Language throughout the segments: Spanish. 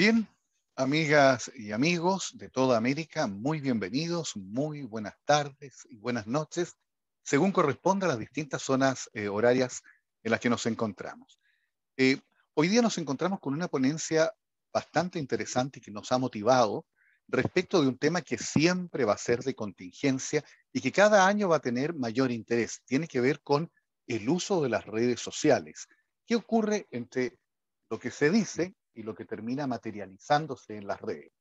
Bien, amigas y amigos de toda América, muy bienvenidos, muy buenas tardes y buenas noches, según corresponda a las distintas zonas eh, horarias en las que nos encontramos. Eh, hoy día nos encontramos con una ponencia bastante interesante que nos ha motivado respecto de un tema que siempre va a ser de contingencia y que cada año va a tener mayor interés. Tiene que ver con el uso de las redes sociales. ¿Qué ocurre entre lo que se dice y lo que termina materializándose en las redes.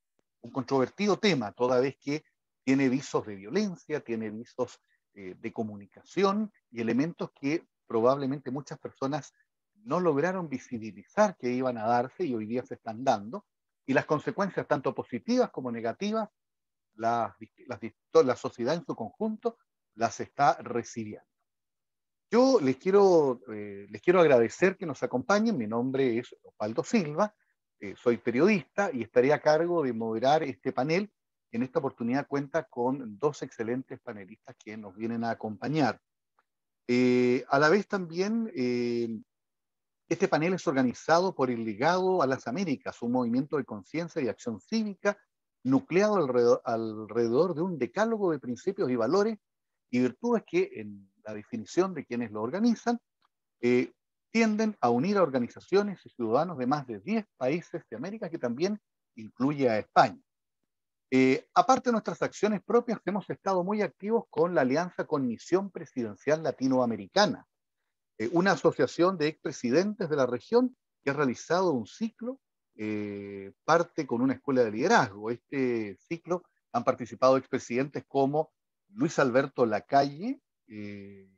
Un controvertido tema, toda vez que tiene visos de violencia, tiene visos eh, de comunicación y elementos que probablemente muchas personas no lograron visibilizar que iban a darse y hoy día se están dando. Y las consecuencias, tanto positivas como negativas, la, la sociedad en su conjunto las está recibiendo. Yo les quiero, eh, les quiero agradecer que nos acompañen. Mi nombre es Osvaldo Silva, eh, soy periodista y estaré a cargo de moderar este panel. En esta oportunidad cuenta con dos excelentes panelistas que nos vienen a acompañar. Eh, a la vez también, este panel es organizado por el Ligado a las Américas, un movimiento de conciencia y acción cívica nucleado alrededor, alrededor de un decálogo de principios y valores y virtudes que en la definición de quienes lo organizan eh, tienden a unir a organizaciones y ciudadanos de más de 10 países de América, que también incluye a España. Eh, aparte de nuestras acciones propias, hemos estado muy activos con la Alianza con Misión Presidencial Latinoamericana, eh, una asociación de expresidentes de la región que ha realizado un ciclo, parte con una escuela de liderazgo. Este ciclo han participado expresidentes como Luis Alberto Lacalle eh,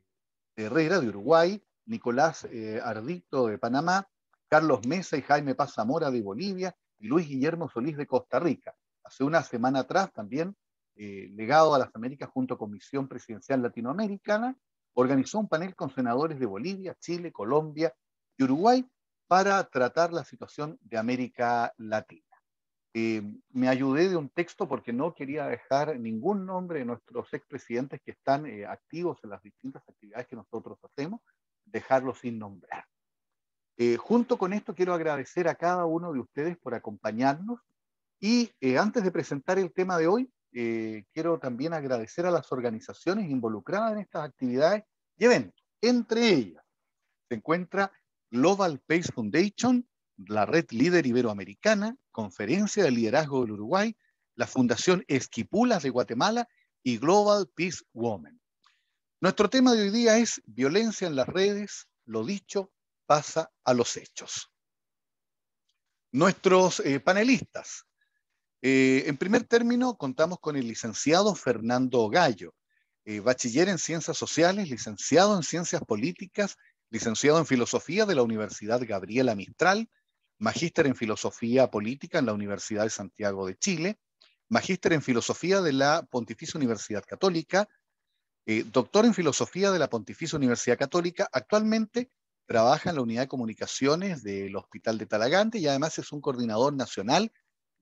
Herrera de Uruguay, Nicolás eh, Ardito de Panamá, Carlos Mesa y Jaime Paz Zamora de Bolivia y Luis Guillermo Solís de Costa Rica. Hace una semana atrás también, eh, legado a las Américas junto a Comisión Presidencial Latinoamericana, organizó un panel con senadores de Bolivia, Chile, Colombia y Uruguay para tratar la situación de América Latina. Eh, me ayudé de un texto porque no quería dejar ningún nombre de nuestros expresidentes que están eh, activos en las distintas actividades que nosotros hacemos, dejarlos sin nombrar. Eh, junto con esto quiero agradecer a cada uno de ustedes por acompañarnos y antes de presentar el tema de hoy, quiero también agradecer a las organizaciones involucradas en estas actividades y eventos. Entre ellas se encuentra Global Pace Foundation, la Red Líder Iberoamericana, Conferencia de Liderazgo del Uruguay, la Fundación Esquipulas de Guatemala y Global Peace Women. Nuestro tema de hoy día es violencia en las redes, lo dicho pasa a los hechos. Nuestros eh, panelistas. Eh, en primer término, contamos con el licenciado Fernando Gallo, eh, bachiller en Ciencias Sociales, licenciado en Ciencias Políticas, licenciado en Filosofía de la Universidad Gabriela Mistral, magíster en Filosofía Política en la Universidad de Santiago de Chile, magíster en Filosofía de la Pontificia Universidad Católica, eh, doctor en Filosofía de la Pontificia Universidad Católica, actualmente trabaja en la Unidad de Comunicaciones del Hospital de Talagante y además es un coordinador nacional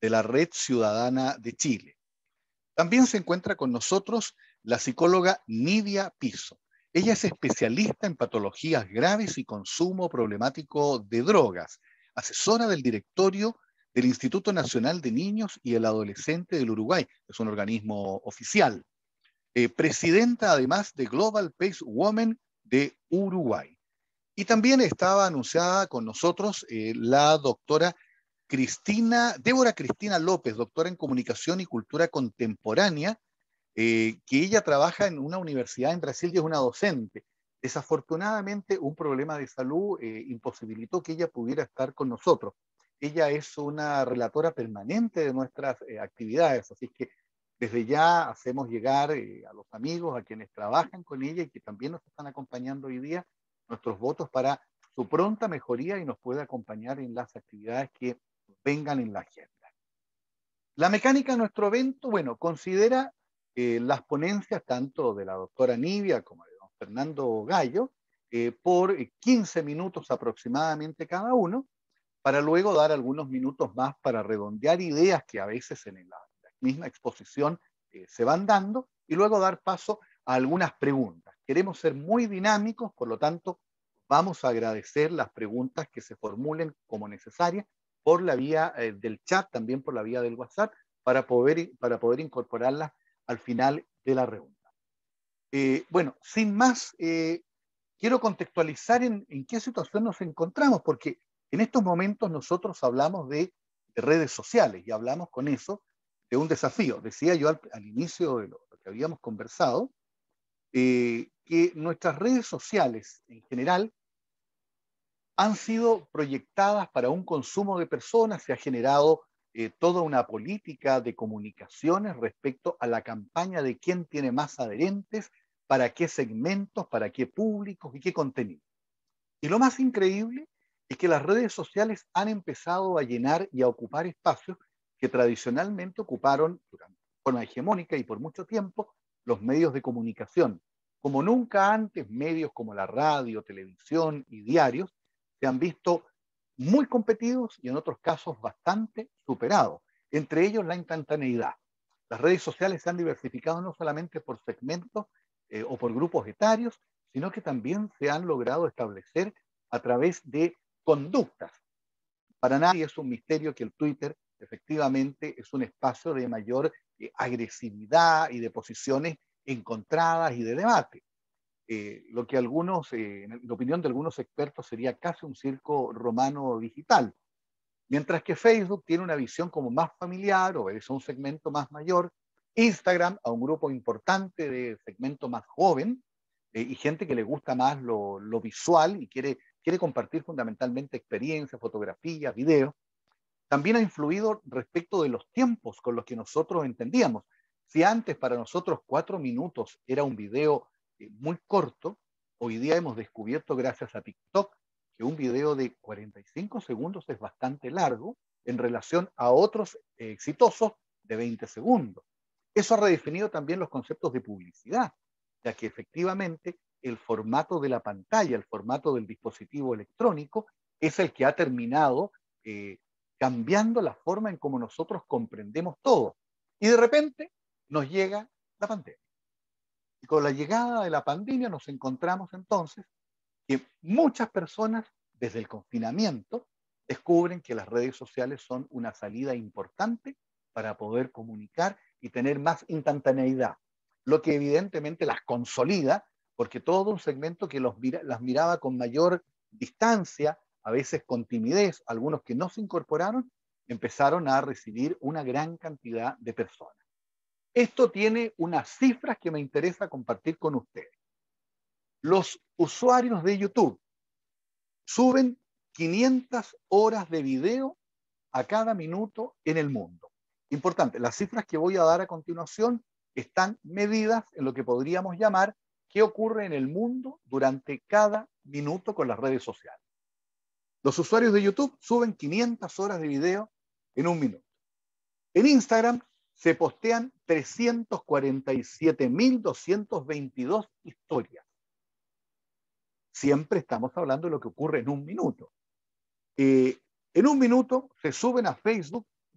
de la Red Ciudadana de Chile. También se encuentra con nosotros la psicóloga Nidia Piso. Ella es especialista en patologías graves y consumo problemático de drogas asesora del directorio del Instituto Nacional de Niños y el Adolescente del Uruguay, es un organismo oficial. Eh, presidenta además de Global Pace Women de Uruguay. Y también estaba anunciada con nosotros eh, la doctora Cristina, Débora Cristina López, doctora en Comunicación y Cultura Contemporánea, eh, que ella trabaja en una universidad en Brasil y es una docente. Desafortunadamente, un problema de salud eh, imposibilitó que ella pudiera estar con nosotros. Ella es una relatora permanente de nuestras eh, actividades, así que desde ya hacemos llegar eh, a los amigos, a quienes trabajan con ella y que también nos están acompañando hoy día, nuestros votos para su pronta mejoría y nos puede acompañar en las actividades que vengan en la agenda. La mecánica de nuestro evento, bueno, considera las ponencias tanto de la doctora Nivia como de Fernando Gallo, eh, por 15 minutos aproximadamente cada uno, para luego dar algunos minutos más para redondear ideas que a veces en la, misma exposición eh, se van dando y luego dar paso a algunas preguntas. Queremos ser muy dinámicos, por lo tanto, vamos a agradecer las preguntas que se formulen como necesarias por la vía eh, del chat, también por la vía del WhatsApp, para poder, para poder incorporarlas al final de la reunión. Eh, bueno, sin más, eh, quiero contextualizar en, qué situación nos encontramos, porque en estos momentos nosotros hablamos de, redes sociales y hablamos con eso de un desafío. Decía yo al, inicio de lo, que habíamos conversado, eh, que nuestras redes sociales en general han sido proyectadas para un consumo de personas, se ha generado toda una política de comunicaciones respecto a la campaña de quién tiene más adherentes, para qué segmentos, para qué públicos y qué contenido. Y lo más increíble es que las redes sociales han empezado a llenar y a ocupar espacios que tradicionalmente ocuparon durante la hegemónica y por mucho tiempo los medios de comunicación. Como nunca antes, medios como la radio, televisión y diarios se han visto muy competidos y en otros casos bastante superados, entre ellos la instantaneidad. Las redes sociales se han diversificado no solamente por segmentos, eh, o por grupos etarios, sino que también se han logrado establecer a través de conductas. Para nadie es un misterio que el Twitter efectivamente es un espacio de mayor eh, agresividad y de posiciones encontradas y de debate. Eh, lo que algunos, en la opinión de algunos expertos, sería casi un circo romano digital. Mientras que Facebook tiene una visión como más familiar, o es un segmento más mayor, Instagram a un grupo importante de segmento más joven eh, y gente que le gusta más lo, visual y quiere, quiere compartir fundamentalmente experiencias, fotografías, videos. También ha influido respecto de los tiempos con los que nosotros entendíamos. Si antes para nosotros cuatro minutos era un video eh, muy corto, hoy día hemos descubierto gracias a TikTok que un video de 45 segundos es bastante largo en relación a otros eh, exitosos de 20 segundos. Eso ha redefinido también los conceptos de publicidad, ya que efectivamente el formato de la pantalla, el formato del dispositivo electrónico, es el que ha terminado eh, cambiando la forma en cómo nosotros comprendemos todo. Y de repente nos llega la pandemia. Y con la llegada de la pandemia nos encontramos entonces que muchas personas desde el confinamiento descubren que las redes sociales son una salida importante para poder comunicar y tener más instantaneidad, lo que evidentemente las consolida, porque todo un segmento que los las miraba con mayor distancia, a veces con timidez, algunos que no se incorporaron, empezaron a recibir una gran cantidad de personas. Esto tiene unas cifras que me interesa compartir con ustedes. Los usuarios de YouTube suben 500 horas de video a cada minuto en el mundo. Importante, las cifras que voy a dar a continuación están medidas en lo que podríamos llamar qué ocurre en el mundo durante cada minuto con las redes sociales. Los usuarios de YouTube suben 500 horas de video en un minuto. En Instagram se postean 347.222 historias. Siempre estamos hablando de lo que ocurre en un minuto. Eh, en un minuto se suben a Facebook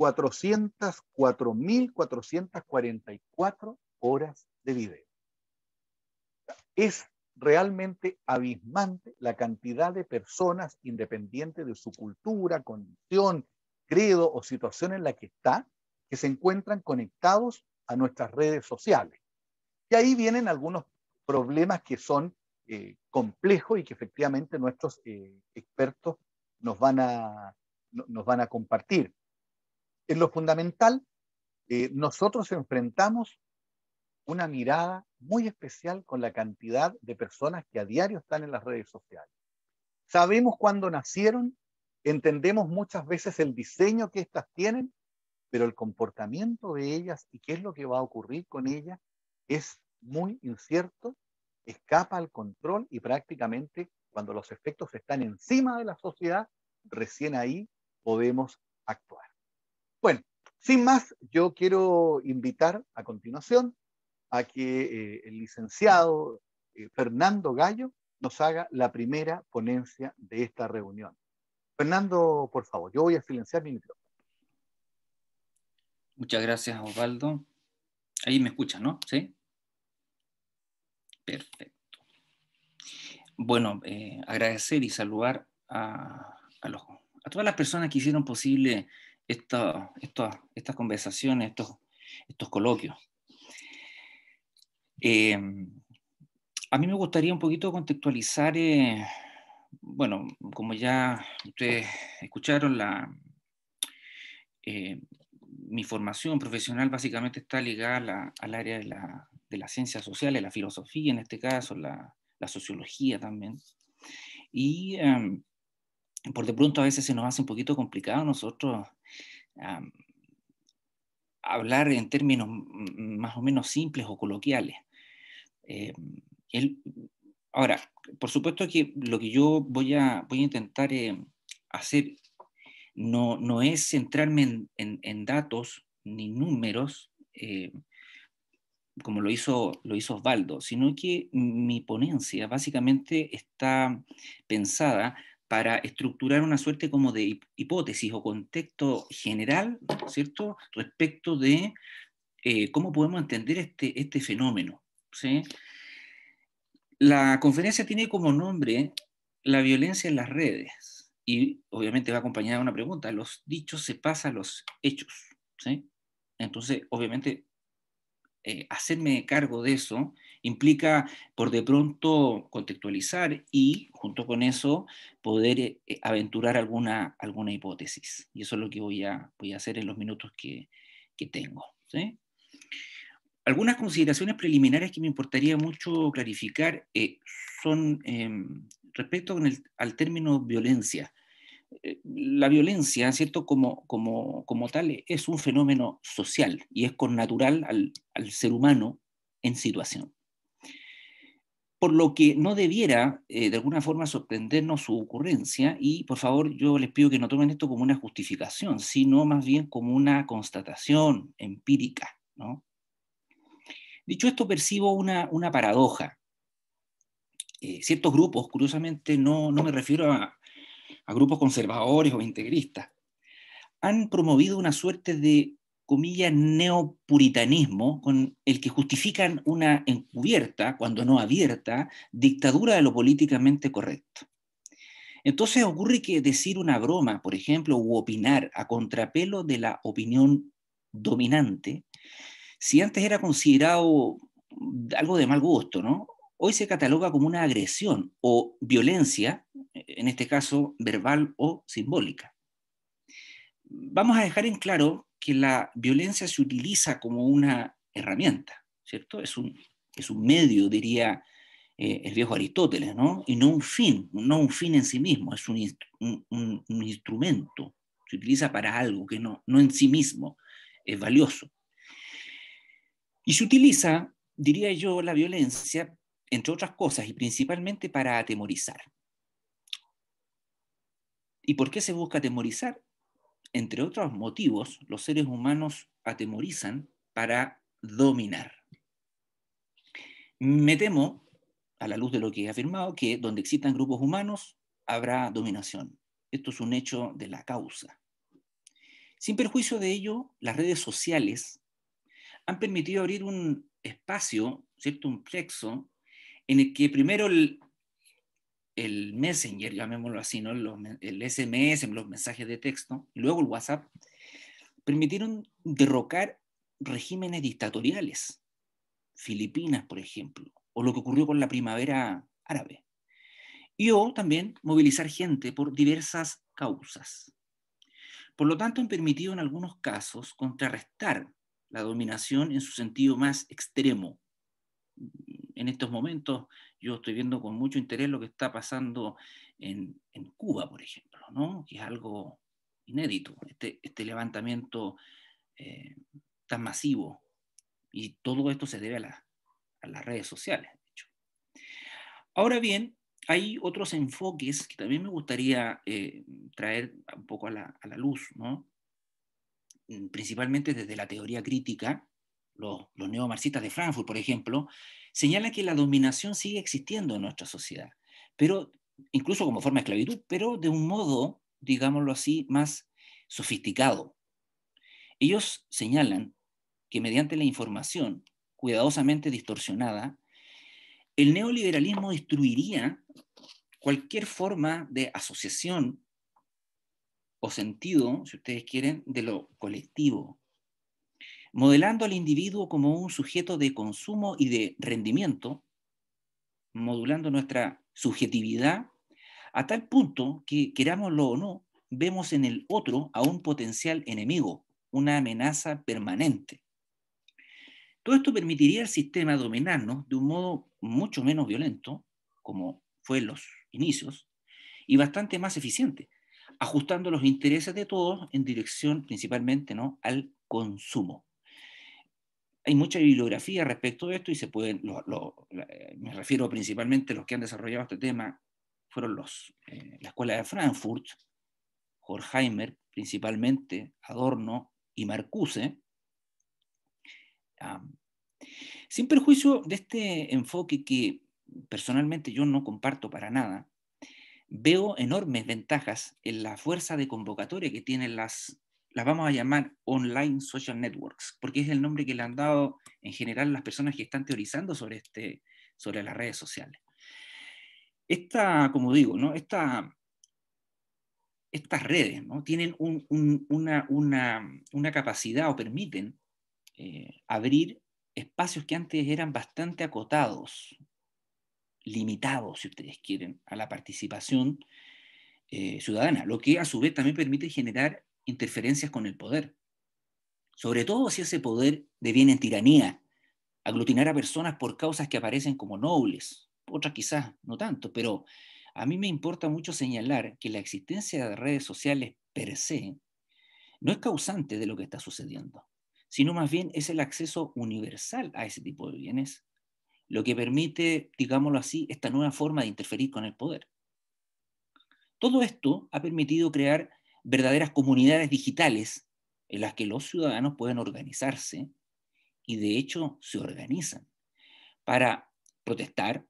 444 horas de video. Es realmente abismante la cantidad de personas, independiente de su cultura, condición, credo o situación en la que está, que se encuentran conectados a nuestras redes sociales. Y ahí vienen algunos problemas que son eh, complejos y que efectivamente nuestros eh, expertos nos van, a, nos van a compartir en lo fundamental, eh, nosotros enfrentamos una mirada muy especial con la cantidad de personas que a diario están en las redes sociales. Sabemos cuándo nacieron, entendemos muchas veces el diseño que éstas tienen, pero el comportamiento de ellas y qué es lo que va a ocurrir con ellas es muy incierto, escapa al control y prácticamente cuando los efectos están encima de la sociedad, recién ahí podemos actuar. Bueno, sin más, yo quiero invitar a continuación a que eh, el licenciado eh, Fernando Gallo nos haga la primera ponencia de esta reunión. Fernando, por favor, yo voy a silenciar mi micrófono. Muchas gracias, Osvaldo. Ahí me escuchan, ¿no? Sí. Perfecto. Bueno, eh, agradecer y saludar a, a, los, a todas las personas que hicieron posible estas conversaciones, estos, estos coloquios. Em, a mí me gustaría un poquito contextualizar, eh, bueno, como ya ustedes escucharon, la, eh, mi formación profesional básicamente está ligada al área de, la, de las ciencias sociales, la filosofía en este caso, la, la sociología también. Y em, por de pronto a veces se nos hace un poquito complicado a nosotros hablar en términos más o menos simples o coloquiales. Eh, ahora, por supuesto que lo que yo voy a, voy a intentar eh, hacer no, es centrarme en, datos ni números, eh, como lo hizo, lo hizo Osvaldo, sino que mi ponencia básicamente está pensada para estructurar una suerte como de hipótesis o contexto general, ¿cierto?, respecto de eh, cómo podemos entender este, este fenómeno. ¿sí? La conferencia tiene como nombre la violencia en las redes y obviamente va acompañada de una pregunta, los dichos se pasan a los hechos. ¿sí? Entonces, obviamente, eh, hacerme cargo de eso implica por de pronto contextualizar y junto con eso poder eh, eh, aventurar alguna, alguna hipótesis. Y eso es lo que voy a, voy a hacer en los minutos que, tengo. Algunas consideraciones preliminares que me importaría mucho clarificar son em, respecto al término violencia. Eh, la violencia, ¿cierto? Como, como, tal, es un fenómeno social y es connatural al, al ser humano en situación. Por lo que no debiera, eh, de alguna forma, sorprendernos su ocurrencia y, por favor, yo les pido que no tomen esto como una justificación, sino más bien como una constatación empírica, ¿no? Dicho esto, percibo una, una paradoja. Eh, ciertos grupos, curiosamente, no, no me refiero a, a grupos conservadores o integristas, han promovido una suerte de, comillas, neopuritanismo con el que justifican una encubierta, cuando no abierta, dictadura de lo políticamente correcto. Entonces ocurre que decir una broma, por ejemplo, u opinar a contrapelo de la opinión dominante, si antes era considerado algo de mal gusto, ¿no? hoy se cataloga como una agresión o violencia, en este caso verbal o simbólica. Vamos a dejar en claro que la violencia se utiliza como una herramienta, ¿cierto? Es un, es un medio, diría eh, el viejo Aristóteles, ¿no? Y no un fin, no un fin en sí mismo, es un, instrumento, se utiliza para algo que no, no en sí mismo es valioso. Y se utiliza, diría yo, la violencia entre otras cosas, y principalmente para atemorizar. ¿Y por qué se busca atemorizar? Entre otros motivos, los seres humanos atemorizan para dominar. Me temo, a la luz de lo que he afirmado, que donde existan grupos humanos habrá dominación. Esto es un hecho de la causa. Sin perjuicio de ello, las redes sociales han permitido abrir un espacio, ¿cierto? un plexo en el que primero el, Messenger, llamémoslo así, ¿no? el SMS, los mensajes de texto, y luego el WhatsApp, permitieron derrocar regímenes dictatoriales, Filipinas, por ejemplo, o lo que ocurrió con la primavera árabe, y o también movilizar gente por diversas causas. Por lo tanto, han permitido en algunos casos contrarrestar la dominación en su sentido más extremo, en estos momentos yo estoy viendo con mucho interés lo que está pasando en, Cuba, por ejemplo, ¿no? que es algo inédito, este, este levantamiento eh, tan masivo. Y todo esto se debe a, las redes sociales, Ahora bien, hay otros enfoques que también me gustaría eh, traer un poco a la, a la luz, ¿no? Mm, principalmente desde la teoría crítica, los, neo neomarxistas de Frankfurt, por ejemplo, señalan que la dominación sigue existiendo en nuestra sociedad, pero incluso como forma de esclavitud, pero de un modo, digámoslo así, más sofisticado. Ellos señalan que mediante la información cuidadosamente distorsionada, el neoliberalismo destruiría cualquier forma de asociación o sentido, si ustedes quieren, de lo colectivo, modelando al individuo como un sujeto de consumo y de rendimiento, modulando nuestra subjetividad a tal punto que, querámoslo o no, vemos en el otro a un potencial enemigo, una amenaza permanente. Todo esto permitiría al sistema dominarnos de un modo mucho menos violento, como fue en los inicios, y bastante más eficiente, ajustando los intereses de todos en dirección principalmente ¿no? al consumo hay mucha bibliografía respecto de esto y se pueden, eh, me refiero principalmente a los que han desarrollado este tema, fueron los, eh, la Escuela de Frankfurt, Horkheimer principalmente, Adorno y Marcuse. sin perjuicio de este enfoque que personalmente yo no comparto para nada, veo enormes ventajas en la fuerza de convocatoria que tienen las las vamos a llamar Online Social Networks, porque es el nombre que le han dado en general las personas que están teorizando sobre, este, sobre las redes sociales. Esta, como digo, ¿no? estas redes ¿no? tienen una, capacidad o permiten eh, abrir espacios que antes eran bastante acotados, limitados, si ustedes quieren, a la participación eh, ciudadana, lo que a su vez también permite generar interferencias con el poder. Sobre todo si ese poder deviene en tiranía, aglutinar a personas por causas que aparecen como nobles, otras quizás no tanto, pero a mí me importa mucho señalar que la existencia de redes sociales per se no es causante de lo que está sucediendo, sino más bien es el acceso universal a ese tipo de bienes, lo que permite, digámoslo así, esta nueva forma de interferir con el poder. Todo esto ha permitido crear verdaderas comunidades digitales en las que los ciudadanos pueden organizarse y de hecho se organizan para protestar,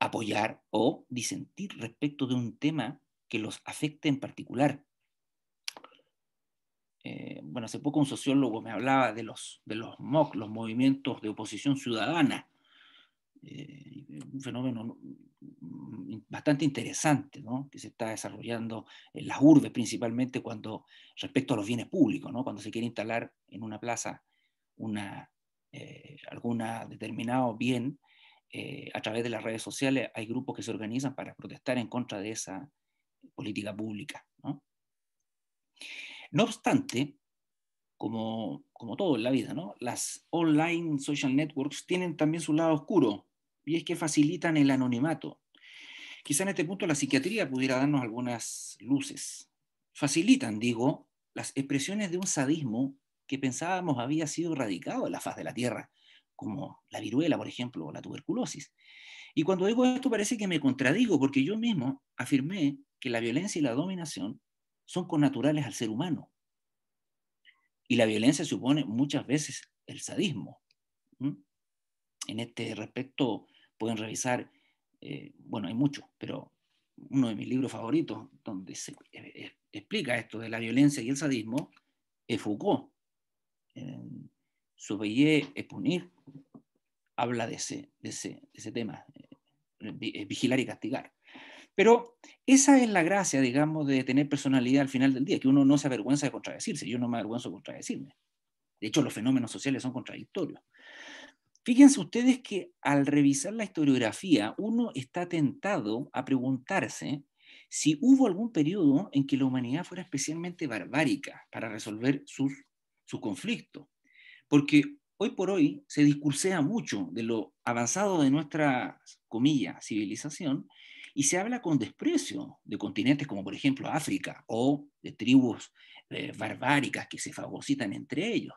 apoyar o disentir respecto de un tema que los afecte en particular. Eh, bueno, hace poco un sociólogo me hablaba de los, de los MOC, los movimientos de oposición ciudadana, eh, un fenómeno Mm, bastante interesante que se está desarrollando en las urbes, principalmente cuando respecto a los bienes públicos, cuando se quiere instalar en una plaza una, eh, alguna determinado bien, eh, a través de las redes sociales hay grupos que se organizan para protestar en contra de esa política pública. No, obstante, como, todo en la vida, las online social networks tienen también su lado oscuro, y es que facilitan el anonimato. Quizá en este punto la psiquiatría pudiera darnos algunas luces. Facilitan, digo, las expresiones de un sadismo que pensábamos había sido erradicado en la faz de la Tierra, como la viruela, por ejemplo, o la tuberculosis. Y cuando digo esto parece que me contradigo, porque yo mismo afirmé que la violencia y la dominación son connaturales al ser humano. Y la violencia supone muchas veces el sadismo. En este respecto, pueden revisar, eh, bueno, hay muchos, pero uno de mis libros favoritos donde se e-, e-, explica esto de la violencia y el sadismo es Foucault. En es punir habla de ese, ese, tema, es eh, eh, vigilar y castigar. Pero esa es la gracia, digamos, de tener personalidad al final del día, que uno no se avergüenza de contradecirse, yo no me avergüenzo de contradecirme. De hecho, los fenómenos sociales son contradictorios. Fíjense ustedes que al revisar la historiografía, uno está tentado a preguntarse si hubo algún periodo en que la humanidad fuera especialmente barbárica para resolver sus, su conflicto. Porque hoy por hoy se discursea mucho de lo avanzado de nuestra, comilla, civilización, y se habla con desprecio de continentes como por ejemplo África o de tribus eh, barbáricas que se fagocitan entre ellos.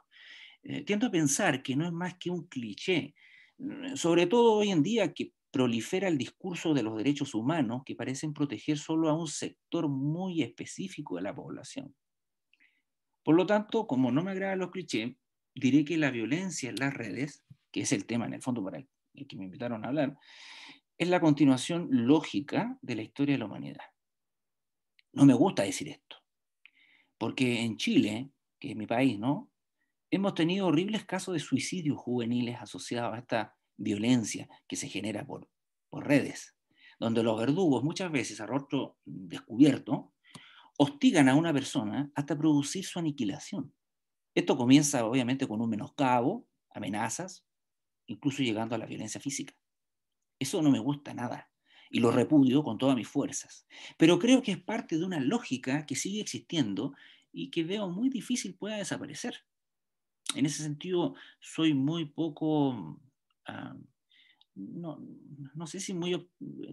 Eh, tiendo a pensar que no es más que un cliché, mm, sobre todo hoy en día que prolifera el discurso de los derechos humanos que parecen proteger solo a un sector muy específico de la población. Por lo tanto, como no me agradan los clichés, diré que la violencia en las redes, que es el tema en el fondo para el que me invitaron a hablar, es la continuación lógica de la historia de la humanidad. No me gusta decir esto, porque en Chile, que es mi país, ¿no? hemos tenido horribles casos de suicidios juveniles asociados a esta violencia que se genera por, por redes, donde los verdugos muchas veces a rostro descubierto hostigan a una persona hasta producir su aniquilación. Esto comienza obviamente con un menoscabo, amenazas, incluso llegando a la violencia física. Eso no me gusta nada y lo repudio con todas mis fuerzas. Pero creo que es parte de una lógica que sigue existiendo y que veo muy difícil pueda desaparecer en ese sentido, soy muy poco, ah, no, no, sé si muy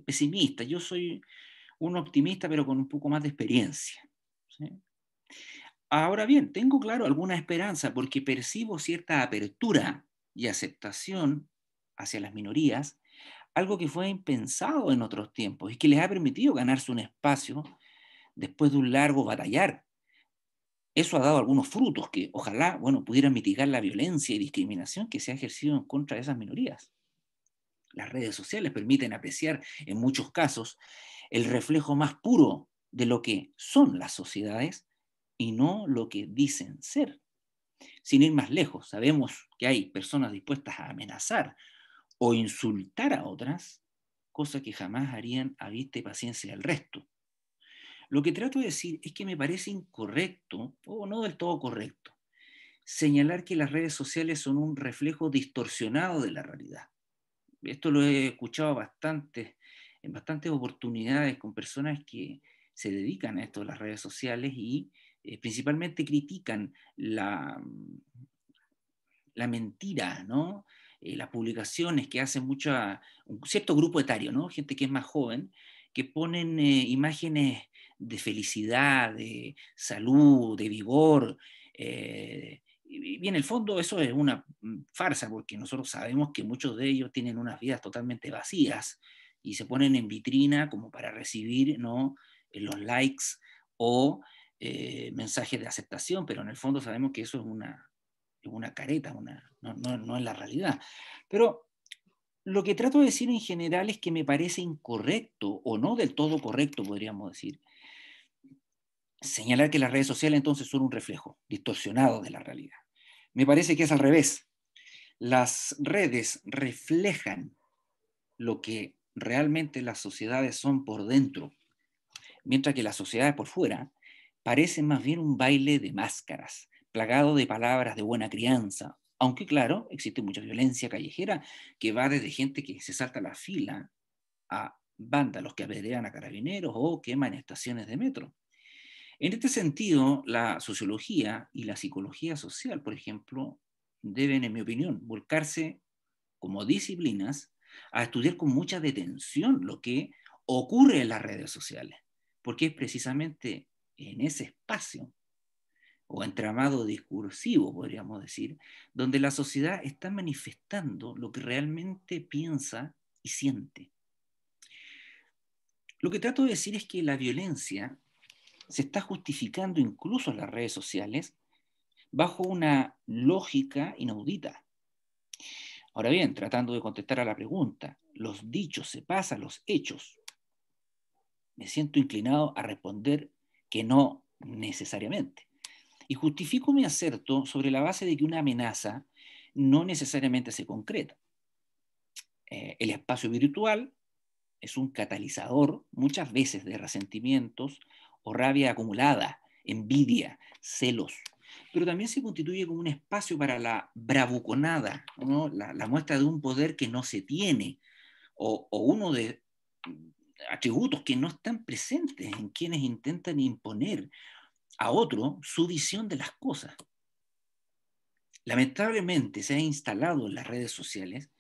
pesimista, yo soy un optimista, pero con un poco más de experiencia. Ahora bien, tengo claro alguna esperanza porque percibo cierta apertura y aceptación hacia las minorías, algo que fue impensado en otros tiempos y que les ha permitido ganarse un espacio después de un largo batallar eso ha dado algunos frutos que ojalá, bueno, pudieran mitigar la violencia y discriminación que se ha ejercido en contra de esas minorías. Las redes sociales permiten apreciar en muchos casos el reflejo más puro de lo que son las sociedades y no lo que dicen ser. Sin ir más lejos, sabemos que hay personas dispuestas a amenazar o insultar a otras, cosa que jamás harían a vista y paciencia del resto. Lo que trato de decir es que me parece incorrecto, o no del todo correcto, señalar que las redes sociales son un reflejo distorsionado de la realidad. Esto lo he escuchado bastante, en bastantes oportunidades con personas que se dedican a esto de las redes sociales y eh, principalmente critican la, la mentira, ¿no? Eh, las publicaciones que hace mucha, un cierto grupo etario, ¿no? gente que es más joven, que ponen eh, imágenes de felicidad, de salud, de vigor. Eh, y en el fondo eso es una mm, farsa, porque nosotros sabemos que muchos de ellos tienen unas vidas totalmente vacías y se ponen en vitrina como para recibir ¿no? Eh, los likes o eh, mensajes de aceptación, pero en el fondo sabemos que eso es una, una careta, una, no, no es la realidad. Pero lo que trato de decir en general es que me parece incorrecto, o no del todo correcto, podríamos decir, señalar que las redes sociales entonces son un reflejo distorsionado de la realidad. Me parece que es al revés. Las redes reflejan lo que realmente las sociedades son por dentro, mientras que las sociedades por fuera parecen más bien un baile de máscaras, plagado de palabras de buena crianza, aunque claro, existe mucha violencia callejera que va desde gente que se salta la fila a vándalos que apedrean a carabineros o queman estaciones de metro. En este sentido, la sociología y la psicología social, por ejemplo, deben, en mi opinión, volcarse como disciplinas a estudiar con mucha detención lo que ocurre en las redes sociales, porque es precisamente en ese espacio o entramado discursivo, podríamos decir, donde la sociedad está manifestando lo que realmente piensa y siente. Lo que trato de decir es que la violencia se está justificando incluso en las redes sociales bajo una lógica inaudita. Ahora bien, tratando de contestar a la pregunta, los dichos se pasan los hechos. Me siento inclinado a responder que no necesariamente. Y justifico mi acerto sobre la base de que una amenaza no necesariamente se concreta. Eh, el espacio virtual es un catalizador muchas veces de resentimientos o rabia acumulada, envidia, celos. Pero también se constituye como un espacio para la bravuconada, la, muestra de un poder que no se tiene o, o uno de mm, atributos que no están presentes en quienes intentan imponer a otro su visión de las cosas. Lamentablemente se ha instalado en las redes sociales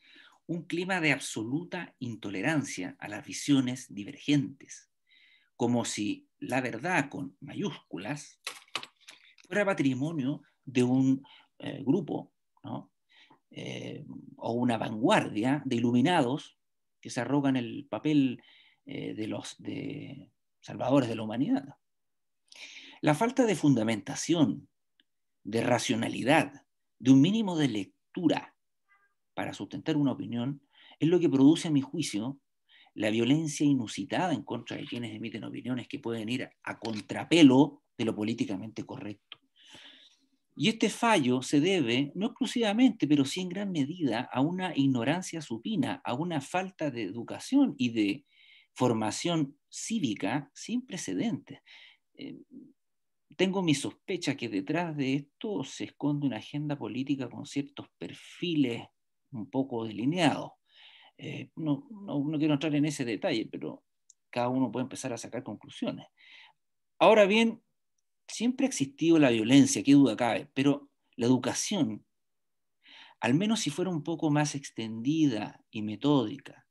un clima de absoluta intolerancia a las visiones divergentes, como si la verdad con mayúsculas fuera patrimonio de un eh, grupo eh, o una vanguardia de iluminados que se arrogan el papel eh, de los salvadores de la humanidad. La falta de fundamentación, de racionalidad, de un mínimo de lectura para sustentar una opinión es lo que produce, a mi juicio, la violencia inusitada en contra de quienes emiten opiniones que pueden ir a contrapelo de lo políticamente correcto. Y este fallo se debe, no exclusivamente, pero sí en gran medida, a una ignorancia supina, a una falta de educación y de formación cívica sin precedentes. Eh, tengo mi sospecha que detrás de esto se esconde una agenda política con ciertos perfiles un poco delineados eh, no, no, quiero entrar en ese detalle, pero cada uno puede empezar a sacar conclusiones. Ahora bien, siempre ha existido la violencia, qué duda cabe, pero la educación, al menos si fuera un poco más extendida y metódica,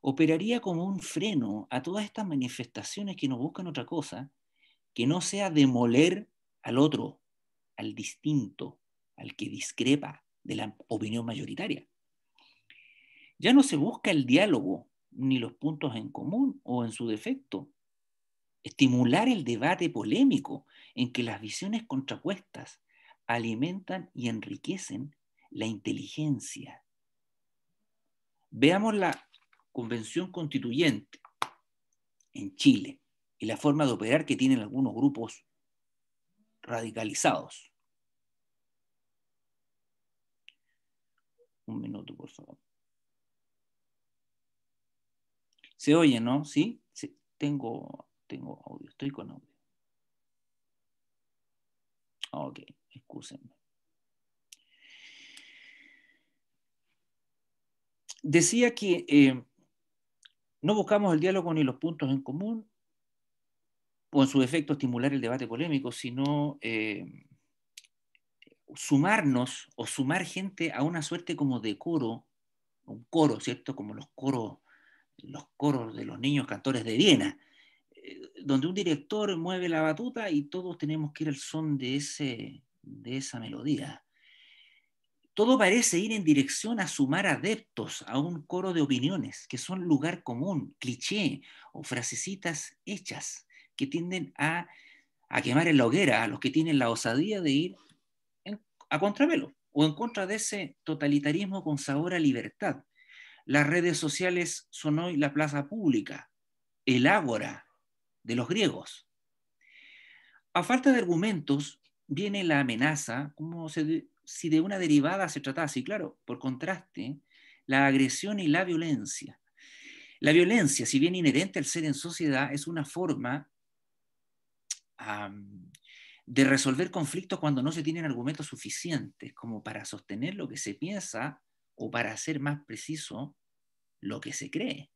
operaría como un freno a todas estas manifestaciones que nos buscan otra cosa que no sea demoler al otro, al distinto, al que discrepa de la opinión mayoritaria. Ya no se busca el diálogo, ni los puntos en común o en su defecto. Estimular el debate polémico en que las visiones contrapuestas alimentan y enriquecen la inteligencia. Veamos la convención constituyente en Chile y la forma de operar que tienen algunos grupos radicalizados. Un minuto, por favor. Se oye, ¿no? ¿Sí? Tengo, tengo audio, estoy con audio. Ok, excúsenme. Decía que eh, no buscamos el diálogo ni los puntos en común, o en su efecto estimular el debate polémico, sino eh, sumarnos o sumar gente a una suerte como de coro, un coro, ¿cierto? Como los coros los coros de los niños cantores de Viena, eh, donde un director mueve la batuta y todos tenemos que ir al son de, ese, de esa melodía. Todo parece ir en dirección a sumar adeptos a un coro de opiniones que son lugar común, cliché o frasecitas hechas que tienden a, a quemar en la hoguera a los que tienen la osadía de ir a contravelo o en contra de ese totalitarismo con sabor a libertad las redes sociales son hoy la plaza pública, el ágora de los griegos. A falta de argumentos, viene la amenaza, como si de una derivada se tratase. Y claro, por contraste, la agresión y la violencia. La violencia, si bien inherente al ser en sociedad, es una forma de resolver conflictos cuando no se tienen argumentos suficientes como para sostener lo que se piensa o para ser más preciso, lo que se cree.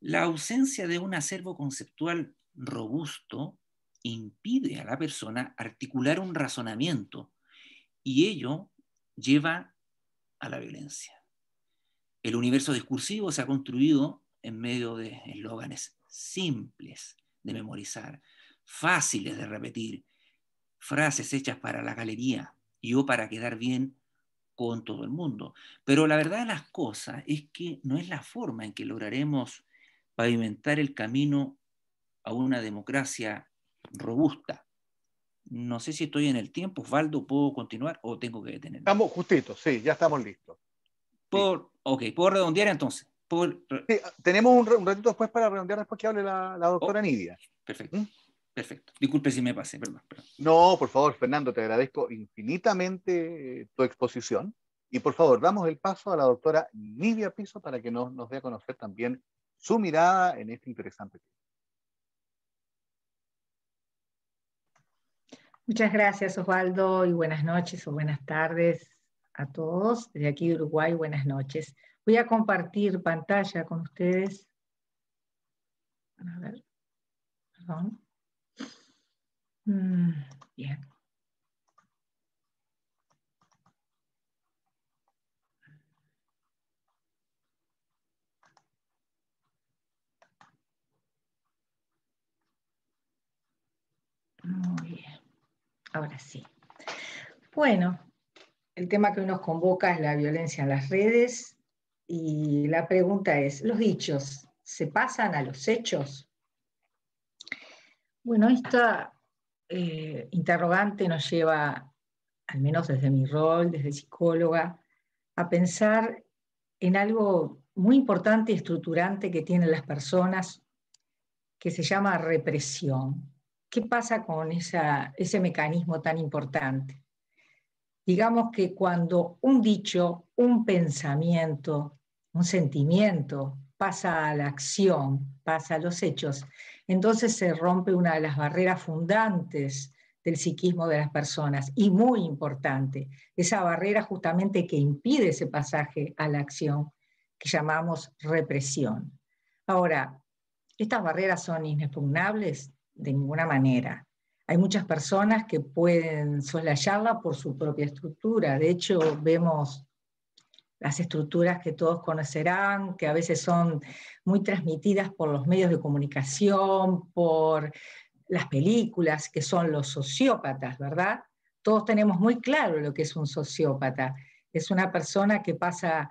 La ausencia de un acervo conceptual robusto impide a la persona articular un razonamiento y ello lleva a la violencia. El universo discursivo se ha construido en medio de eslóganes simples de memorizar, fáciles de repetir, frases hechas para la galería y o para quedar bien con todo el mundo. Pero la verdad de las cosas es que no es la forma en que lograremos pavimentar el camino a una democracia robusta. No sé si estoy en el tiempo, Osvaldo, ¿puedo continuar o tengo que detenerme? Estamos justitos, sí, ya estamos listos. Por, Ok, ¿puedo redondear entonces? tenemos un, ratito después para redondear después que hable la, doctora Nidia. Perfecto. ¿Mm? Perfecto. Disculpe si me pasé, perdón, No, por favor, Fernando, te agradezco infinitamente eh, tu exposición. Y por favor, damos el paso a la doctora Nidia Piso para que nos, nos dé a conocer también su mirada en este interesante tema. Muchas gracias, Osvaldo, y buenas noches o buenas tardes a todos. Desde aquí Uruguay, buenas noches. Voy a compartir pantalla con ustedes. A ver, perdón. Mm, bien. Muy bien. Ahora sí. Bueno, el tema que nos convoca es la violencia en las redes y la pregunta es, ¿los dichos se pasan a los hechos? Bueno, esta eh, interrogante nos lleva, al menos desde mi rol, desde psicóloga, a pensar en algo muy importante y estructurante que tienen las personas, que se llama represión. ¿Qué pasa con ese mecanismo tan importante? Digamos que cuando un dicho, un pensamiento, un sentimiento pasa a la acción, pasa a los hechos. Entonces se rompe una de las barreras fundantes del psiquismo de las personas y muy importante, esa barrera justamente que impide ese pasaje a la acción que llamamos represión. Ahora, ¿estas barreras son inexpugnables? De ninguna manera. Hay muchas personas que pueden soslayarla por su propia estructura. De hecho, vemos las estructuras que todos conocerán, que a veces son muy transmitidas por los medios de comunicación, por las películas, que son los sociópatas, ¿verdad? Todos tenemos muy claro lo que es un sociópata. Es una persona que pasa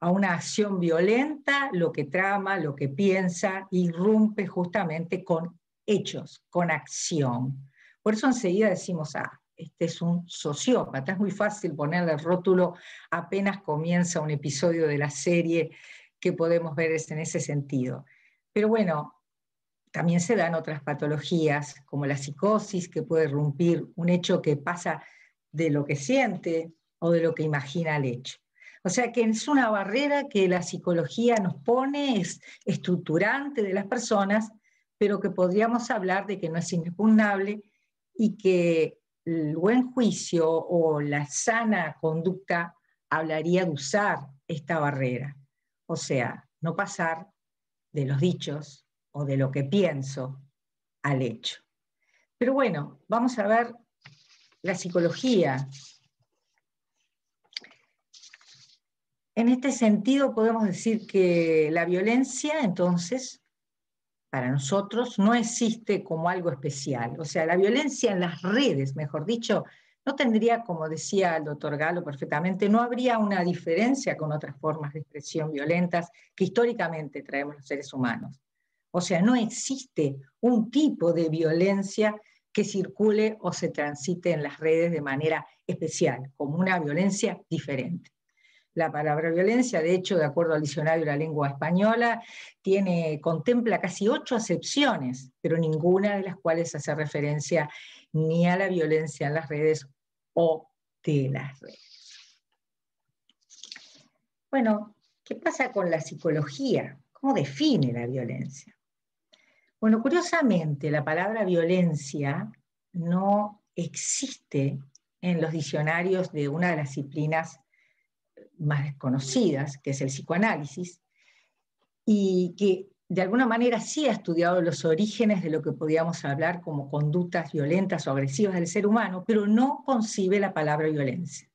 a una acción violenta, lo que trama, lo que piensa, irrumpe justamente con hechos, con acción. Por eso enseguida decimos, a... Ah, este es un sociópata. Es muy fácil ponerle el rótulo apenas comienza un episodio de la serie que podemos ver en ese sentido. Pero bueno, también se dan otras patologías, como la psicosis, que puede romper un hecho que pasa de lo que siente o de lo que imagina el hecho. O sea que es una barrera que la psicología nos pone, es estructurante de las personas, pero que podríamos hablar de que no es inexpugnable y que el buen juicio o la sana conducta hablaría de usar esta barrera, o sea, no pasar de los dichos o de lo que pienso al hecho. Pero bueno, vamos a ver la psicología. En este sentido podemos decir que la violencia entonces para nosotros no existe como algo especial. O sea, la violencia en las redes, mejor dicho, no tendría, como decía el doctor Galo perfectamente, no habría una diferencia con otras formas de expresión violentas que históricamente traemos los seres humanos. O sea, no existe un tipo de violencia que circule o se transite en las redes de manera especial, como una violencia diferente la palabra violencia. De hecho, de acuerdo al diccionario de la lengua española, tiene, contempla casi ocho acepciones, pero ninguna de las cuales hace referencia ni a la violencia en las redes o de las redes. Bueno, ¿qué pasa con la psicología? ¿Cómo define la violencia? Bueno, curiosamente, la palabra violencia no existe en los diccionarios de una de las disciplinas más desconocidas, que es el psicoanálisis, y que de alguna manera sí ha estudiado los orígenes de lo que podíamos hablar como conductas violentas o agresivas del ser humano, pero no concibe la palabra violencia.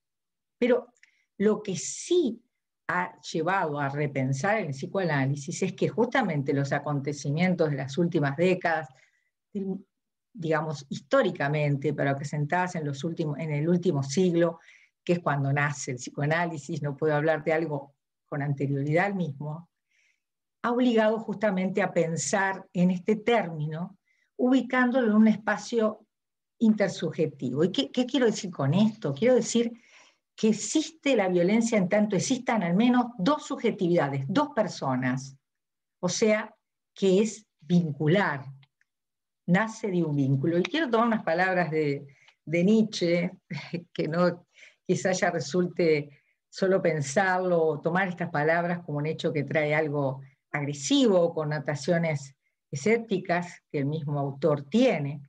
Pero lo que sí ha llevado a repensar el psicoanálisis es que justamente los acontecimientos de las últimas décadas, digamos históricamente, pero sentadas en, los últimos, en el último siglo, que es cuando nace el psicoanálisis, no puedo hablar de algo con anterioridad al mismo, ha obligado justamente a pensar en este término, ubicándolo en un espacio intersubjetivo. ¿Y qué, quiero decir con esto? Quiero decir que existe la violencia en tanto existan al menos dos subjetividades, dos personas. O sea, que es vincular, nace de un vínculo. Y quiero tomar unas palabras de, de Nietzsche, que no quizás ya resulte solo pensarlo tomar estas palabras como un hecho que trae algo agresivo, con notaciones escépticas que el mismo autor tiene,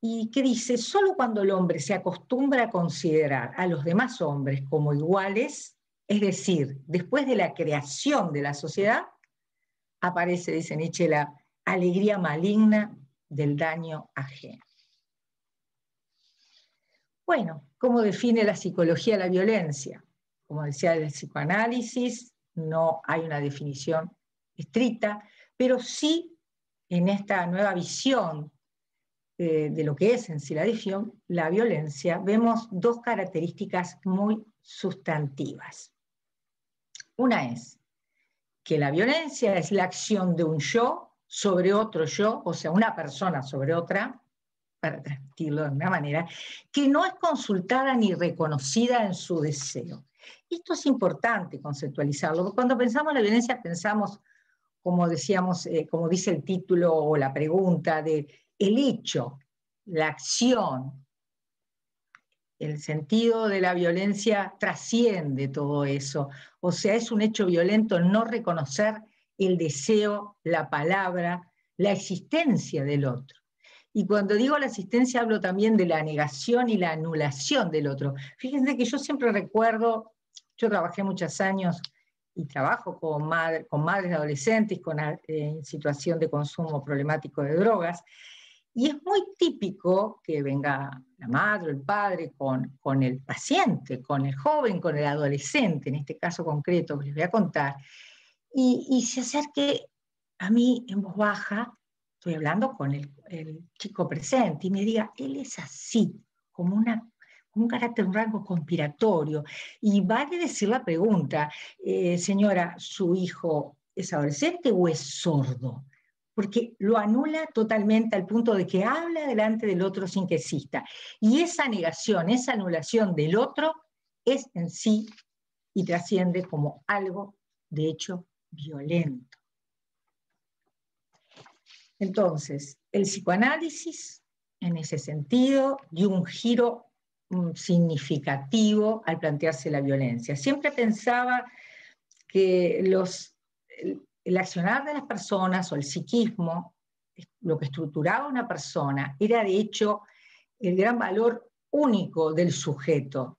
y que dice, solo cuando el hombre se acostumbra a considerar a los demás hombres como iguales, es decir, después de la creación de la sociedad, aparece, dice Nietzsche, la alegría maligna del daño ajeno. Bueno, ¿cómo define la psicología la violencia? Como decía el psicoanálisis, no hay una definición estricta, pero sí en esta nueva visión eh, de, lo que es en sí la, la violencia, vemos dos características muy sustantivas. Una es que la violencia es la acción de un yo sobre otro yo, o sea, una persona sobre otra, para transmitirlo de una manera, que no es consultada ni reconocida en su deseo. Esto es importante conceptualizarlo. Cuando pensamos en la violencia, pensamos, como decíamos, eh, como dice el título o la pregunta, de el hecho, la acción. El sentido de la violencia trasciende todo eso. O sea, es un hecho violento no reconocer el deseo, la palabra, la existencia del otro. Y cuando digo la asistencia hablo también de la negación y la anulación del otro. Fíjense que yo siempre recuerdo, yo trabajé muchos años y trabajo con, madres adolescentes en eh, situación de consumo problemático de drogas, y es muy típico que venga la madre o el padre con, el paciente, con el joven, con el adolescente, en este caso concreto que les voy a contar, y se acerque a mí en voz baja estoy hablando con el, chico presente, y me diga, él es así, como una, un carácter, un rango conspiratorio. Y va vale decir la pregunta, eh, señora, ¿su hijo es adolescente o es sordo? Porque lo anula totalmente al punto de que habla delante del otro sin que exista. Y esa negación, esa anulación del otro es en sí y trasciende como algo, de hecho, violento. Entonces, el psicoanálisis, en ese sentido, dio un giro mm, significativo al plantearse la violencia. Siempre pensaba que los, el accionar de las personas o el psiquismo, lo que estructuraba una persona, era de hecho el gran valor único del sujeto,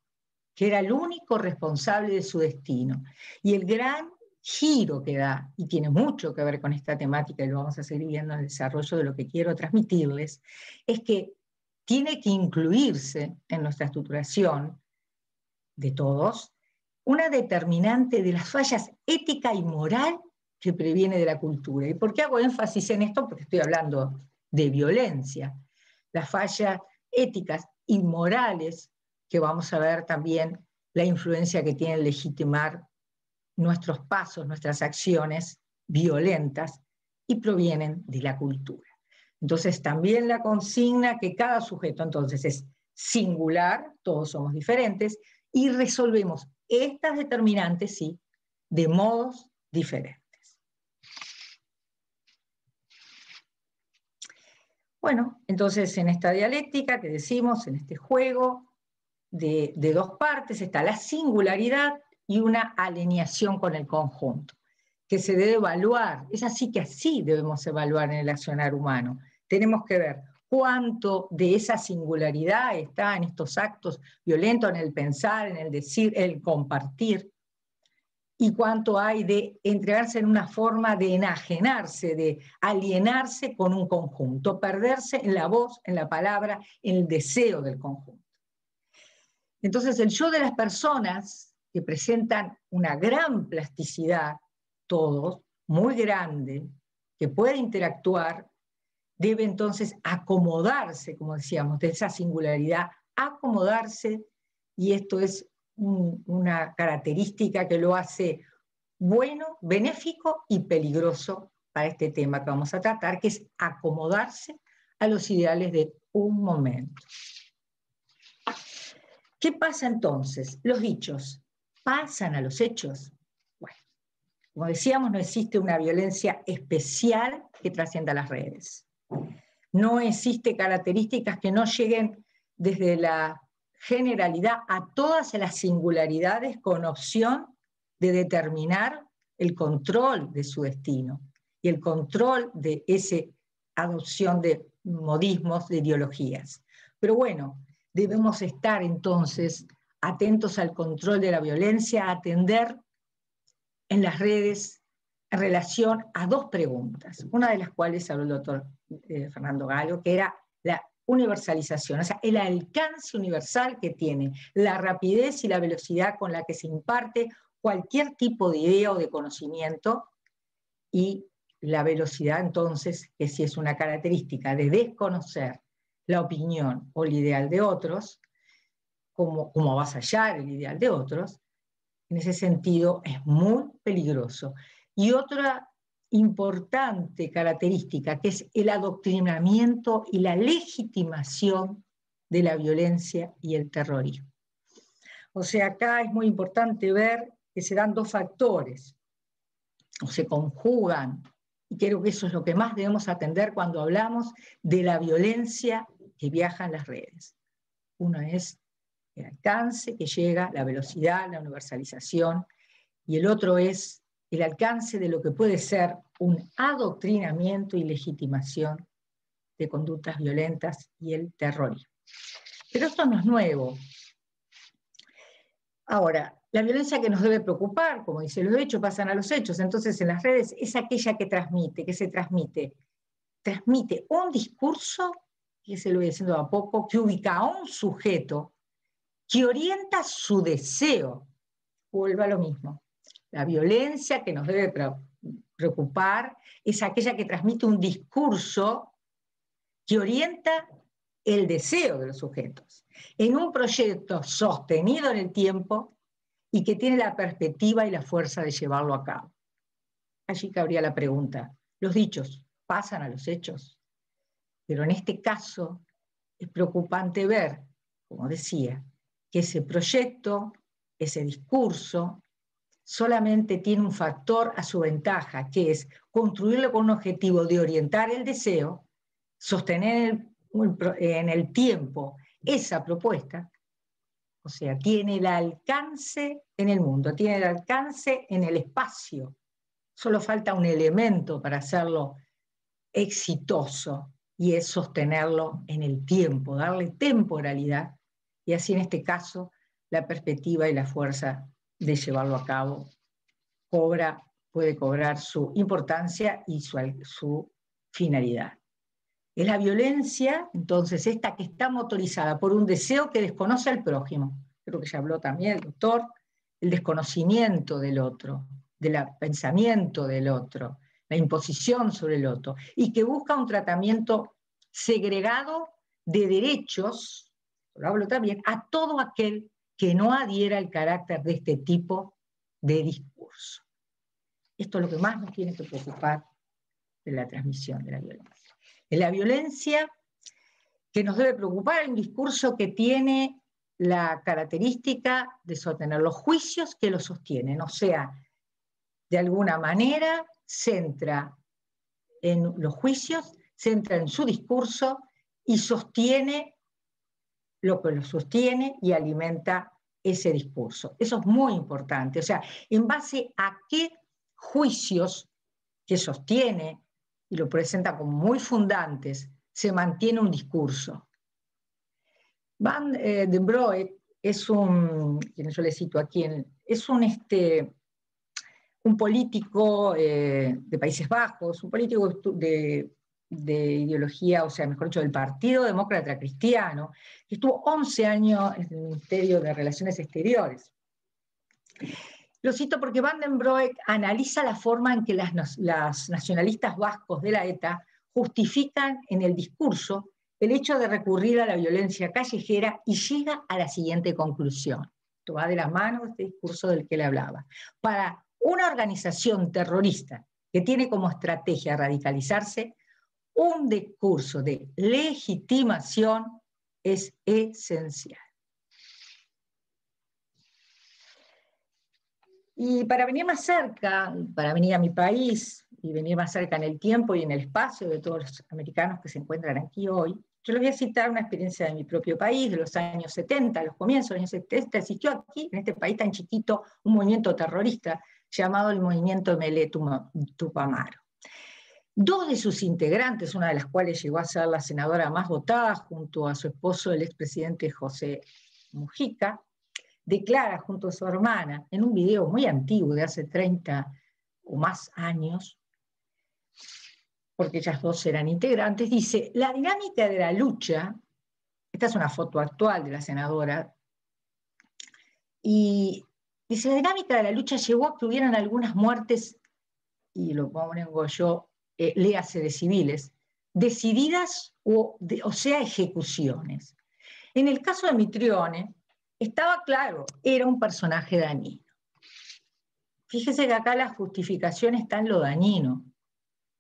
que era el único responsable de su destino, y el gran giro que da, y tiene mucho que ver con esta temática y lo vamos a seguir viendo en el desarrollo de lo que quiero transmitirles, es que tiene que incluirse en nuestra estructuración de todos una determinante de las fallas ética y moral que previene de la cultura. ¿Y por qué hago énfasis en esto? Porque estoy hablando de violencia, las fallas éticas y morales que vamos a ver también la influencia que tienen legitimar nuestros pasos, nuestras acciones violentas y provienen de la cultura. Entonces, también la consigna que cada sujeto entonces es singular, todos somos diferentes, y resolvemos estas determinantes, sí, de modos diferentes. Bueno, entonces en esta dialéctica que decimos, en este juego de dos partes, está la singularidad y una alineación con el conjunto, que se debe evaluar. Es así que así debemos evaluar en el accionar humano. Tenemos que ver cuánto de esa singularidad está en estos actos violentos, en el pensar, en el decir, el compartir, y cuánto hay de entregarse en una forma de enajenarse, de alienarse con un conjunto, perderse en la voz, en la palabra, en el deseo del conjunto. Entonces, el yo de las personas que presentan una gran plasticidad, todos, muy grande, que puede interactuar, debe entonces acomodarse, como decíamos, de esa singularidad, acomodarse, y esto es una característica que lo hace bueno, benéfico y peligroso para este tema que vamos a tratar, que es acomodarse a los ideales de un momento. ¿Qué pasa entonces? Los dichos pasan a los hechos. Bueno, como decíamos, no existe una violencia especial que trascienda las redes. No existe características que no lleguen desde la generalidad a todas las singularidades con opción de determinar el control de su destino y el control de esa adopción de modismos, de ideologías. Pero bueno, debemos estar entonces atentos al control de la violencia, atender en las redes en relación a dos preguntas, una de las cuales habló el doctor eh, Fernando Galo, que era la universalización, o sea, el alcance universal que tiene, la rapidez y la velocidad con la que se imparte cualquier tipo de idea o de conocimiento y la velocidad entonces, que si es una característica de desconocer la opinión o el ideal de otros, como, a hallar el ideal de otros, en ese sentido es muy peligroso. Y otra importante característica, que es el adoctrinamiento y la legitimación de la violencia y el terrorismo. O sea, acá es muy importante ver que se dan dos factores, o se conjugan, y creo que eso es lo que más debemos atender cuando hablamos de la violencia que viaja en las redes. una es el alcance que llega, la velocidad, la universalización, y el otro es el alcance de lo que puede ser un adoctrinamiento y legitimación de conductas violentas y el terrorismo. Pero esto no es nuevo. Ahora, la violencia que nos debe preocupar, como dice, los hechos pasan a los hechos, entonces en las redes es aquella que transmite, que se transmite, transmite un discurso, que se lo voy diciendo a poco, que ubica a un sujeto que orienta su deseo. vuelve a lo mismo. La violencia que nos debe preocupar es aquella que transmite un discurso que orienta el deseo de los sujetos en un proyecto sostenido en el tiempo y que tiene la perspectiva y la fuerza de llevarlo a cabo. Allí cabría la pregunta, los dichos pasan a los hechos, pero en este caso es preocupante ver, como decía, que ese proyecto, ese discurso, solamente tiene un factor a su ventaja, que es construirlo con un objetivo de orientar el deseo, sostener en el tiempo esa propuesta, o sea, tiene el alcance en el mundo, tiene el alcance en el espacio. Solo falta un elemento para hacerlo exitoso y es sostenerlo en el tiempo, darle temporalidad y así en este caso la perspectiva y la fuerza de llevarlo a cabo cobra, puede cobrar su importancia y su, su finalidad. Es la violencia, entonces, esta que está motorizada por un deseo que desconoce al prójimo, creo que ya habló también el doctor, el desconocimiento del otro, del pensamiento del otro, la imposición sobre el otro, y que busca un tratamiento segregado de derechos lo hablo también, a todo aquel que no adhiera al carácter de este tipo de discurso. Esto es lo que más nos tiene que preocupar de la transmisión de la violencia. En la violencia que nos debe preocupar un discurso que tiene la característica de sostener los juicios que lo sostienen, o sea, de alguna manera centra en los juicios, centra en su discurso y sostiene lo que lo sostiene y alimenta ese discurso. Eso es muy importante. O sea, en base a qué juicios que sostiene y lo presenta como muy fundantes, se mantiene un discurso. Van eh, de Broek es un, yo le cito aquí, es un, este, un político eh, de Países Bajos, un político de de ideología, o sea, mejor dicho, del Partido Demócrata Cristiano, que estuvo 11 años en el Ministerio de Relaciones Exteriores. Lo cito porque Vandenbroek analiza la forma en que las, nacionalistas vascos de la ETA justifican en el discurso el hecho de recurrir a la violencia callejera y llega a la siguiente conclusión. Esto va de la mano este discurso del que le hablaba. Para una organización terrorista que tiene como estrategia radicalizarse, un discurso de legitimación es esencial. Y para venir más cerca, para venir a mi país y venir más cerca en el tiempo y en el espacio de todos los americanos que se encuentran aquí hoy, yo les voy a citar una experiencia de mi propio país, de los años 70, los comienzos de los años 70. Existió aquí, en este país tan chiquito, un movimiento terrorista llamado el Movimiento Mele Tupamaro. Dos de sus integrantes, una de las cuales llegó a ser la senadora más votada junto a su esposo, el expresidente José Mujica, declara junto a su hermana en un video muy antiguo de hace 30 o más años, porque ellas dos eran integrantes, dice, la dinámica de la lucha, esta es una foto actual de la senadora, y dice, la dinámica de la lucha llegó a que hubieran algunas muertes, y lo pongo en yo, eh, le léase de civiles, decididas o, o sea ejecuciones. En el caso de Mitrione, estaba claro, era un personaje dañino. Fíjese que acá la justificación está en lo dañino.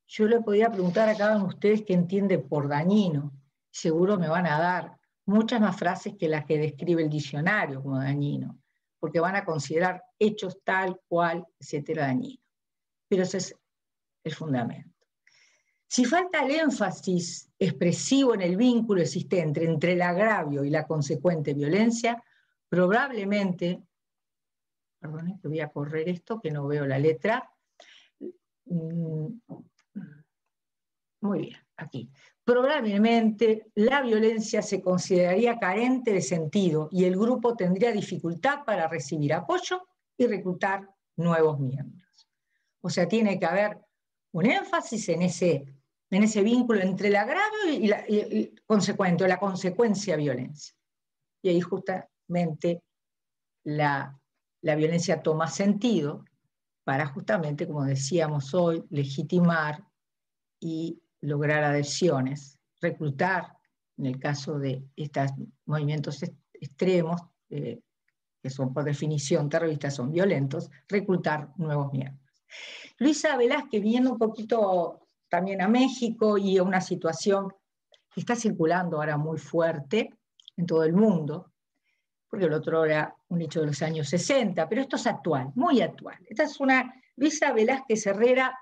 Yo le podía preguntar a cada uno de ustedes qué entiende por dañino. Seguro me van a dar muchas más frases que las que describe el diccionario como dañino, porque van a considerar hechos tal, cual, etcétera, dañino. Pero ese es el fundamento. Si falta el énfasis expresivo en el vínculo existente entre el agravio y la consecuente violencia, probablemente, perdón, eh, que voy a correr esto, que no veo la letra, mm, muy bien, aquí. Probablemente la violencia se consideraría carente de sentido y el grupo tendría dificultad para recibir apoyo y reclutar nuevos miembros. O sea, tiene que haber un énfasis en ese en ese vínculo entre el grave y, la, el consecuente, la consecuencia violencia. Y ahí justamente la, violencia toma sentido para justamente, como decíamos hoy, legitimar y lograr adhesiones, reclutar, en el caso de estos movimientos extremos, eh, que son por definición terroristas, son violentos, reclutar nuevos miembros. Luisa Velázquez, viendo un poquito también a México y a una situación que está circulando ahora muy fuerte en todo el mundo, porque el otro era un hecho de los años 60, pero esto es actual, muy actual. Esta es una, Luisa Velázquez Herrera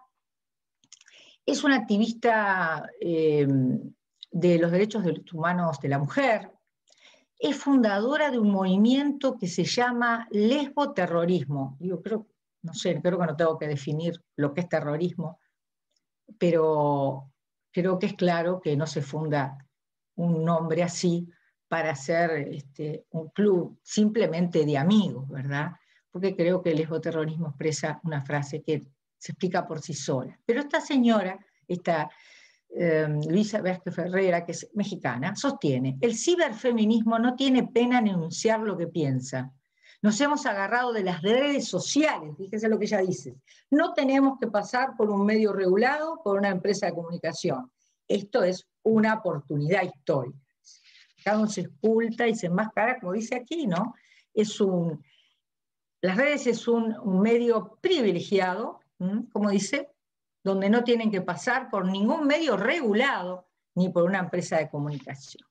es una activista eh, de los derechos humanos de la mujer, es fundadora de un movimiento que se llama lesboterrorismo. Yo creo, no sé, creo que no tengo que definir lo que es terrorismo, pero creo que es claro que no se funda un nombre así para ser este, un club simplemente de amigos, ¿verdad? Porque creo que el esgoterrorismo expresa una frase que se explica por sí sola. Pero esta señora, esta eh, Luisa Vázquez Ferreira, que es mexicana, sostiene, el ciberfeminismo no tiene pena en enunciar lo que piensa, nos hemos agarrado de las redes sociales, fíjese lo que ella dice. No tenemos que pasar por un medio regulado, por una empresa de comunicación. Esto es una oportunidad histórica. Cada uno se esculta y se enmascara, como dice aquí, ¿no? las redes es un, medio privilegiado, como dice, donde no tienen que pasar por ningún medio regulado ni por una empresa de comunicación.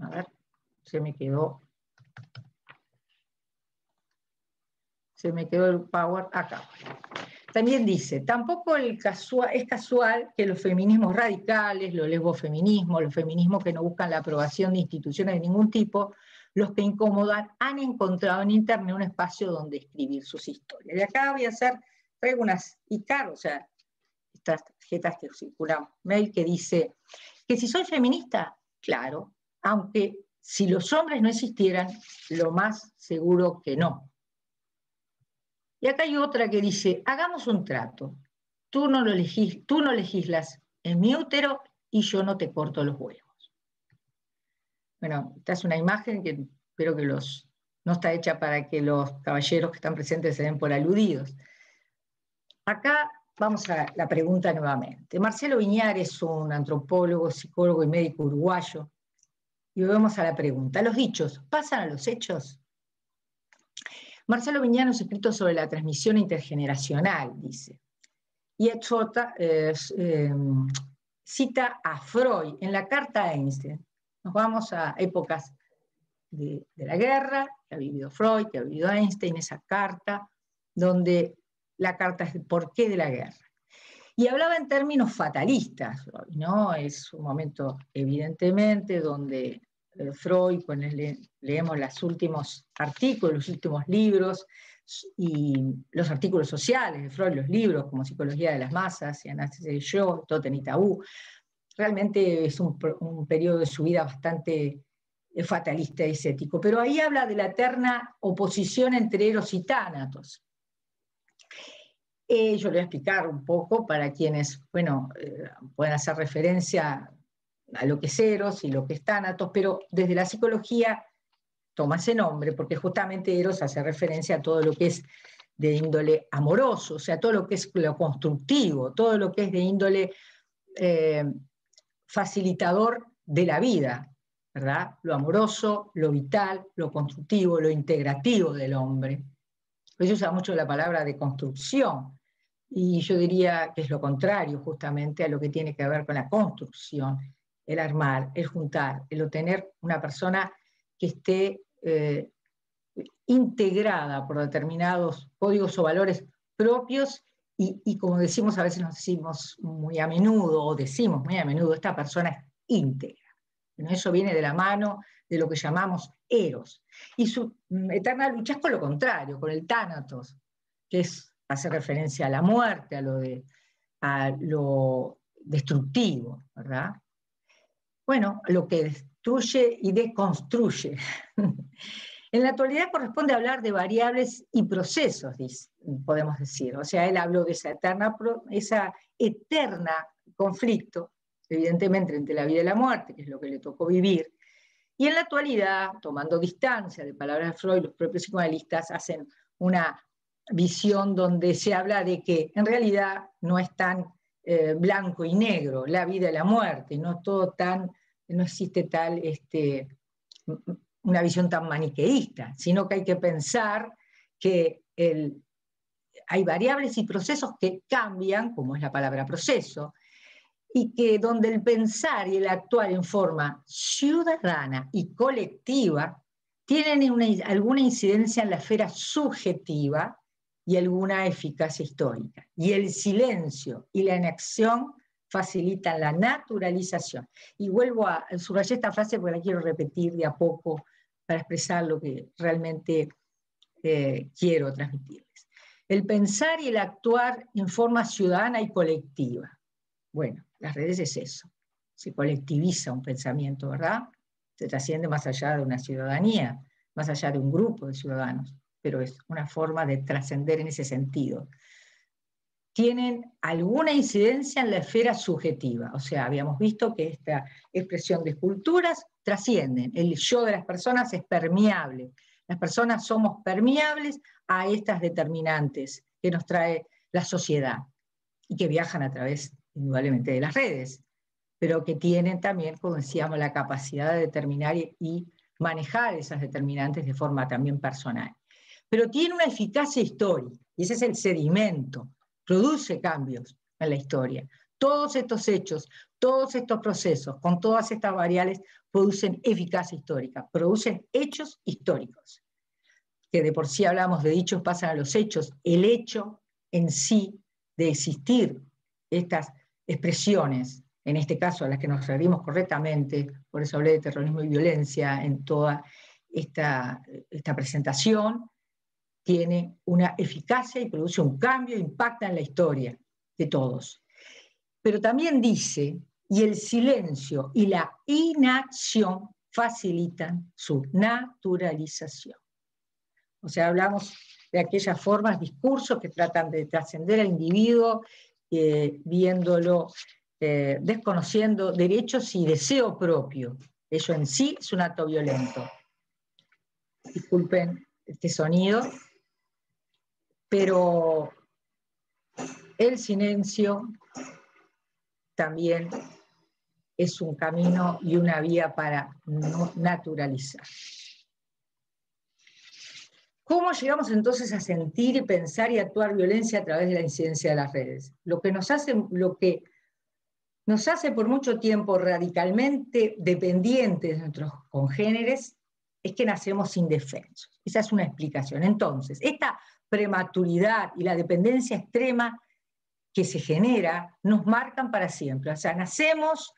A ver, se me quedó. Se me quedó el power acá. También dice, tampoco el es casual que los feminismos radicales, los lesbofeminismos, los feminismos que no buscan la aprobación de instituciones de ningún tipo, los que incomodan, han encontrado en Internet un espacio donde escribir sus historias. Y acá voy a hacer, traigo unas ICAR, o sea, estas tarjetas que circulan, mail que dice que si soy feminista, claro, aunque si los hombres no existieran, lo más seguro que no. Y acá hay otra que dice, hagamos un trato, tú no, lo tú no legislas en mi útero y yo no te corto los huevos. Bueno, esta es una imagen que espero que no está hecha para que los caballeros que están presentes se den por aludidos. Acá vamos a la pregunta nuevamente. Marcelo Viñar es un antropólogo, psicólogo y médico uruguayo y volvemos a la pregunta. ¿Los dichos pasan a los hechos? Marcelo Viñano es escrito sobre la transmisión intergeneracional, dice. Y em, cita a Freud en la carta a Einstein. Nos vamos a épocas de, de, la guerra, que ha vivido Freud, que ha vivido Einstein, esa carta, donde la carta es el porqué de la guerra y hablaba en términos fatalistas, ¿no? Es un momento, evidentemente, donde eh, Freud, cuando leemos los últimos artículos, los últimos libros, y los artículos sociales de Freud, los libros como Psicología de las Masas y Análisis de Yo, Totem y Tabú, realmente es un, periodo de su vida bastante eh, fatalista y escéptico. Pero ahí habla de la eterna oposición entre Eros y Tánatos. Eh, yo le voy a explicar un poco para quienes, bueno, eh, hacer referencia a lo que es Eros y lo que es Tánatos, pero desde la psicología toma ese nombre, porque justamente Eros hace referencia a todo lo que es de índole amoroso, o sea, todo lo que es lo constructivo, todo lo que es de índole eh, facilitador de la vida, ¿verdad? Lo amoroso, lo vital, lo constructivo, lo integrativo del hombre. Por eso usa mucho la palabra de construcción, y yo diría que es lo contrario justamente a lo que tiene que ver con la construcción, el armar, el juntar, el obtener una persona que esté eh, integrada por determinados códigos o valores propios y, como decimos, a veces nos decimos muy a menudo o decimos muy a menudo, esta persona es íntegra. eso viene de la mano de lo que llamamos eros. Y su mm, eterna lucha es con lo contrario, con el tánatos, que es hace referencia a la muerte, a lo, de, lo destructivo, ¿verdad? Bueno, lo que destruye y deconstruye. en la actualidad corresponde hablar de variables y procesos, podemos decir. O sea, él habló de esa eterna, esa eterna conflicto, evidentemente entre la vida y la muerte, que es lo que le tocó vivir. Y en la actualidad, tomando distancia de palabras de Freud, los propios psicoanalistas hacen una visión donde se habla de que en realidad no es tan eh, blanco y negro, la vida y la muerte, no todo tan, no existe tal este, una visión tan maniqueísta, sino que hay que pensar que hay variables y procesos que cambian, como es la palabra proceso, y que donde el pensar y el actuar en forma ciudadana y colectiva tienen alguna incidencia en la esfera subjetiva y alguna eficacia histórica. Y el silencio y la inacción facilitan la naturalización. Y vuelvo a subrayar esta frase porque la quiero repetir de a poco para expresar lo que realmente eh, quiero transmitirles. El pensar y el actuar en forma ciudadana y colectiva. Bueno, las redes es eso. Se colectiviza un pensamiento, ¿verdad? Se trasciende más allá de una ciudadanía, más allá de un grupo de ciudadanos pero es una forma de trascender en ese sentido, tienen alguna incidencia en la esfera subjetiva. O sea, habíamos visto que esta expresión de esculturas trascienden. El yo de las personas es permeable. Las personas somos permeables a estas determinantes que nos trae la sociedad y que viajan a través, indudablemente, de las redes, pero que tienen también, como decíamos, la capacidad de determinar y manejar esas determinantes de forma también personal pero tiene una eficacia histórica, y ese es el sedimento, produce cambios en la historia. Todos estos hechos, todos estos procesos, con todas estas variables, producen eficacia histórica, producen hechos históricos. Que de por sí hablamos de dichos, pasan a los hechos. El hecho en sí de existir estas expresiones, en este caso a las que nos referimos correctamente, por eso hablé de terrorismo y violencia en toda esta, esta presentación, tiene una eficacia y produce un cambio, impacta en la historia de todos. Pero también dice, y el silencio y la inacción facilitan su naturalización. O sea, hablamos de aquellas formas, discursos que tratan de trascender al individuo, eh, viéndolo, eh, desconociendo derechos y deseo propio. Eso en sí es un acto violento. Disculpen este sonido pero el silencio también es un camino y una vía para naturalizar. ¿Cómo llegamos entonces a sentir y pensar y actuar violencia a través de la incidencia de las redes? Lo que nos hace, lo que nos hace por mucho tiempo radicalmente dependientes de nuestros congéneres es que nacemos indefensos. Esa es una explicación. Entonces, esta prematuridad y la dependencia extrema que se genera nos marcan para siempre. O sea, nacemos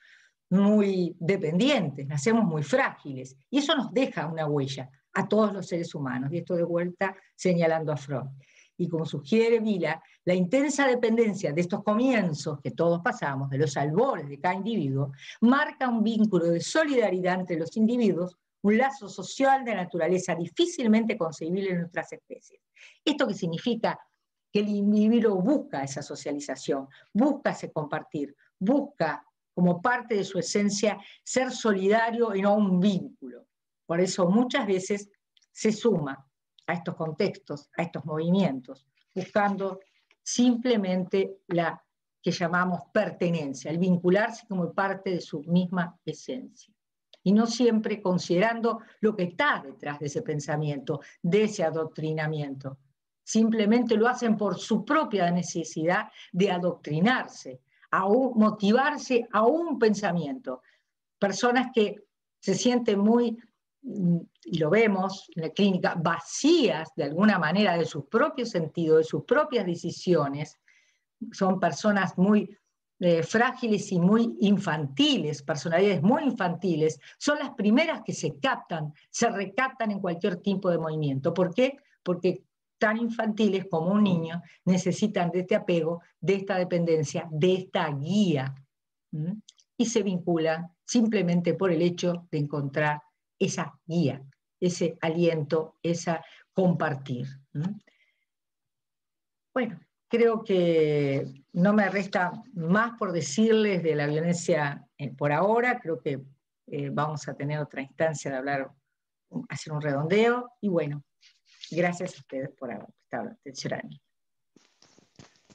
muy dependientes, nacemos muy frágiles y eso nos deja una huella a todos los seres humanos. Y esto de vuelta señalando a Freud. Y como sugiere Vila, la intensa dependencia de estos comienzos que todos pasamos, de los albores de cada individuo, marca un vínculo de solidaridad entre los individuos un lazo social de naturaleza difícilmente concebible en nuestras especies. ¿Esto qué significa? Que el individuo busca esa socialización, busca ese compartir, busca como parte de su esencia ser solidario y no un vínculo. Por eso muchas veces se suma a estos contextos, a estos movimientos, buscando simplemente la que llamamos pertenencia, el vincularse como parte de su misma esencia y no siempre considerando lo que está detrás de ese pensamiento, de ese adoctrinamiento. Simplemente lo hacen por su propia necesidad de adoctrinarse, motivarse a un pensamiento. Personas que se sienten muy, mm, y lo vemos en la clínica, vacías de alguna manera de sus propios sentidos, de sus propias decisiones, son personas muy frágiles y muy infantiles, personalidades muy infantiles, son las primeras que se captan, se recaptan en cualquier tipo de movimiento. ¿Por qué? Porque tan infantiles como un niño necesitan de este apego, de esta dependencia, de esta guía. Y se vinculan simplemente por el hecho de encontrar esa guía, ese aliento, esa compartir. Bueno, Creo que no me resta más por decirles de la violencia eh, por ahora. Creo que eh, vamos a tener otra instancia de hablar, hacer un redondeo. Y bueno, gracias a ustedes por haber estado atención.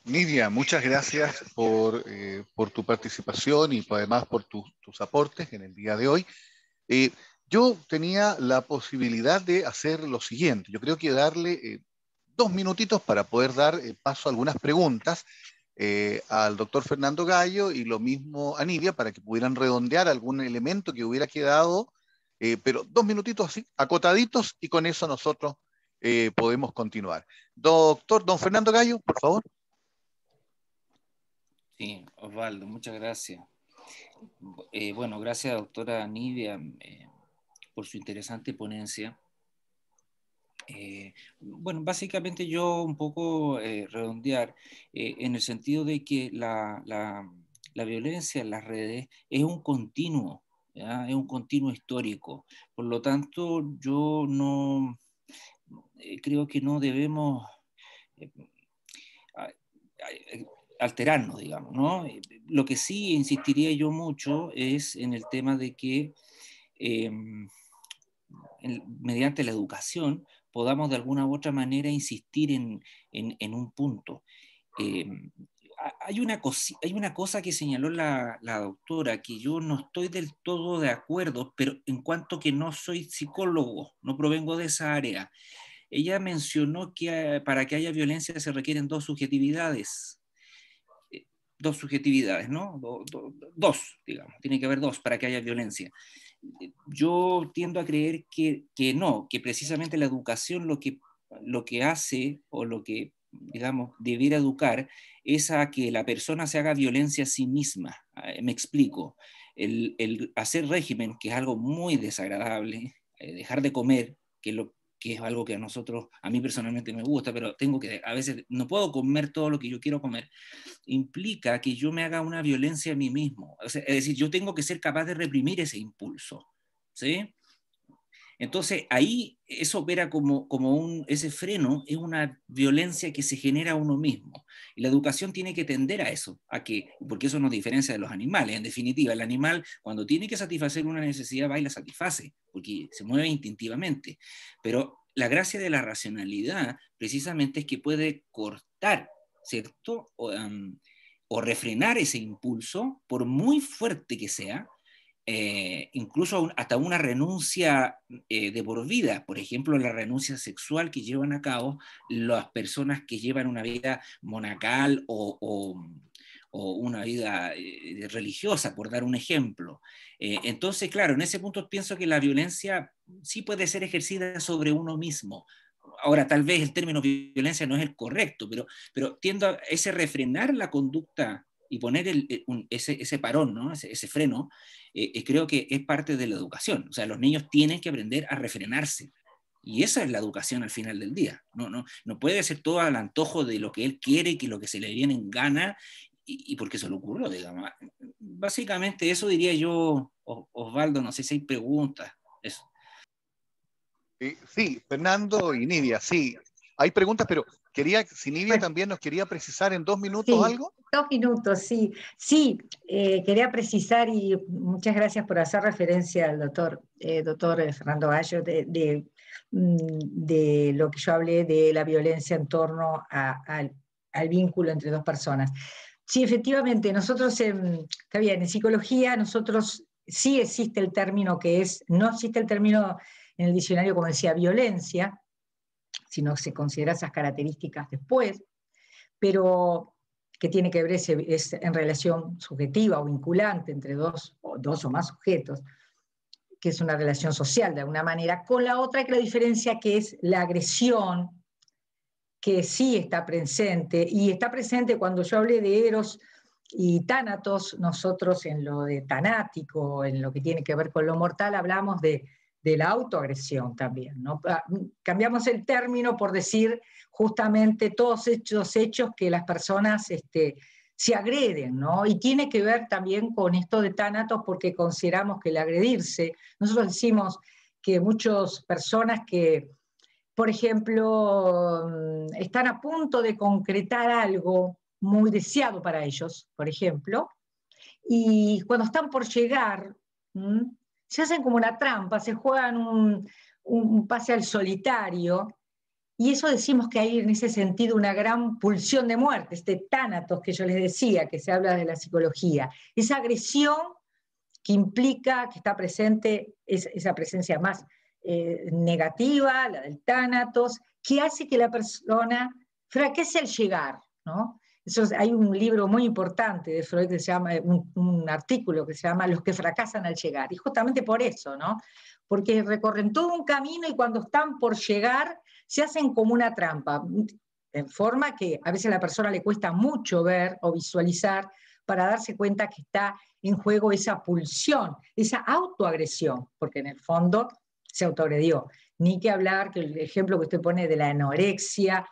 Nidia, muchas gracias por, eh, tu participación y además por tus aportes en el día de hoy. yo tenía la posibilidad de hacer lo siguiente. Yo creo que darle dos minutitos para poder dar eh, paso a algunas preguntas eh, al doctor Fernando Gallo y lo mismo a Nidia, para que pudieran redondear algún elemento que hubiera quedado, eh, pero dos minutitos así, acotaditos, y con eso nosotros podemos continuar. Doctor, don Fernando Gallo, por favor. Sí, Osvaldo, muchas gracias. bueno, gracias doctora Nidia por su interesante ponencia. Eh, bueno, básicamente yo un poco eh, redondear eh, en el sentido de que la, violencia en las redes es un continuo, es un continuo histórico. Por lo tanto, yo no creo que no debemos alterarnos, digamos. ¿no? Lo que sí insistiría yo mucho es en el tema de que em, mediante la educación, podamos de alguna u otra manera insistir en, un punto. Em, hay, una hay una cosa que señaló la, doctora, que yo no estoy del todo de acuerdo, pero en cuanto que no soy psicólogo, no provengo de esa área. Ella mencionó que eh, para que haya violencia se requieren dos subjetividades. Eh, dos subjetividades, ¿no? dos, digamos, tiene que haber dos para que haya violencia yo tiendo a creer que, no, que precisamente la educación lo que, lo que hace o lo que, digamos, debiera educar es a que la persona se haga violencia a sí misma. Eh, me explico. El, hacer régimen, que es algo muy desagradable, eh, dejar de comer, que lo que es algo que a nosotros, a mí personalmente me gusta, pero tengo que, a veces no puedo comer todo lo que yo quiero comer, implica que yo me haga una violencia a mí mismo. es decir, yo tengo que ser capaz de reprimir ese impulso. ¿Sí? Entonces, ahí eso opera como, un, ese freno es una violencia que se genera a uno mismo. Y la educación tiene que tender a eso, a que, porque eso nos diferencia de los animales. En definitiva, el animal cuando tiene que satisfacer una necesidad va y la satisface, porque se mueve instintivamente. Pero la gracia de la racionalidad precisamente es que puede cortar, ¿cierto? o refrenar ese impulso, por muy fuerte que sea, eh, incluso hasta una renuncia eh, de por vida, por ejemplo, la renuncia sexual que llevan a cabo las personas que llevan una vida monacal o, una vida eh, religiosa, por dar un ejemplo. Eh, entonces, claro, en ese punto pienso que la violencia sí puede ser ejercida sobre uno mismo, ahora tal vez el término violencia no es el correcto, pero, pero tiendo a ese refrenar la conducta y poner eh, ese, parón, ese, freno, eh, eh, creo que es parte de la educación. O sea, los niños tienen que aprender a refrenarse. Y esa es la educación al final del día. No, no, no puede ser todo al antojo de lo que él quiere, que lo que se le viene en gana y, porque se le ocurrió, digamos. Básicamente eso diría yo, Osvaldo, no sé si hay preguntas. Sí, Fernando y Nidia, sí, hay preguntas, pero quería, si también nos quería precisar en dos minutos algo. Dos minutos, sí. Sí, eh, quería precisar y muchas gracias por hacer referencia al doctor, eh, doctor eh, Fernando Gallo, de, mm, de, lo que yo hablé de la violencia en torno al, vínculo entre dos personas. Sí, efectivamente, nosotros, está bien, en psicología nosotros sí existe el término que es, no existe el término en el diccionario como decía, violencia, sino se considera esas características después, pero que tiene que ver en relación subjetiva o vinculante entre dos o, dos o más sujetos, que es una relación social de alguna manera, con la otra que la diferencia que es la agresión, que sí está presente, y está presente cuando yo hablé de Eros y Tánatos, nosotros en lo de Tanático, en lo que tiene que ver con lo mortal, hablamos de de la autoagresión también. ¿no? Ah, cambiamos el término por decir justamente todos estos hechos que las personas este, se agreden, ¿no? Y tiene que ver también con esto de tánatos porque consideramos que el agredirse, nosotros decimos que muchas personas que, por ejemplo, mm, están a punto de concretar algo muy deseado para ellos, por ejemplo, y cuando están por llegar, se hacen como una trampa, se juegan un, pase al solitario, y eso decimos que hay en ese sentido una gran pulsión de muerte, este tánatos que yo les decía, que se habla de la psicología, esa agresión que implica que está presente esa presencia más eh, negativa, la del tánatos, que hace que la persona fraquece al llegar, ¿no? hay un libro muy importante de Freud que se llama, eh, un, artículo que se llama Los que fracasan al llegar, y justamente por eso, ¿no? Porque recorren todo un camino y cuando están por llegar se hacen como una trampa, en forma que a veces a la persona le cuesta mucho ver o visualizar para darse cuenta que está en juego esa pulsión, esa autoagresión, porque en el fondo se autoagredió. Ni que hablar que el ejemplo que usted pone de la anorexia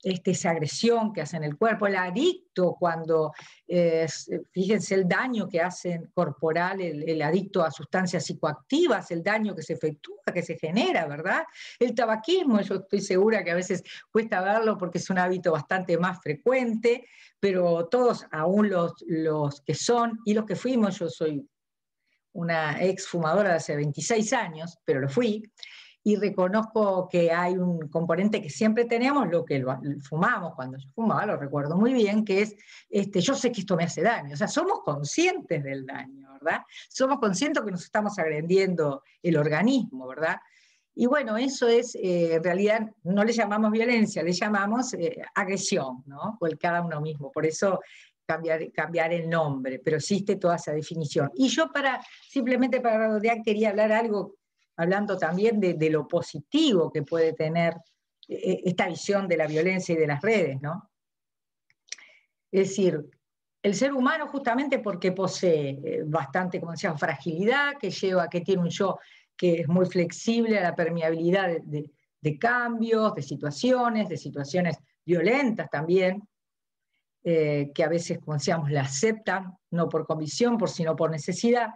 este, esa agresión que hacen el cuerpo, el adicto cuando, eh, eh, fíjense el daño que hacen corporal el, adicto a sustancias psicoactivas, el daño que se efectúa, que se genera, ¿verdad? El tabaquismo, yo estoy segura que a veces cuesta verlo porque es un hábito bastante más frecuente, pero todos, aún los, los que son y los que fuimos, yo soy una ex fumadora de hace 26 años, pero lo fui, y reconozco que hay un componente que siempre tenemos, lo que fumamos cuando yo fumaba, lo recuerdo muy bien, que es, este, yo sé que esto me hace daño, o sea, somos conscientes del daño, ¿verdad? Somos conscientes que nos estamos agrediendo el organismo, ¿verdad? Y bueno, eso es, eh, en realidad, no le llamamos violencia, le llamamos eh, agresión, ¿no? O el cada uno mismo. Por eso Cambiar, cambiar, el nombre, pero existe toda esa definición. Y yo para, simplemente para rodear quería hablar algo hablando también de, lo positivo que puede tener eh, esta visión de la violencia y de las redes, Es decir, el ser humano justamente porque posee eh, bastante, como fragilidad, que lleva, que tiene un yo que es muy flexible a la permeabilidad de, cambios, de situaciones, de situaciones violentas también, eh, que a veces, como decíamos, la aceptan, no por comisión, por, sino por necesidad,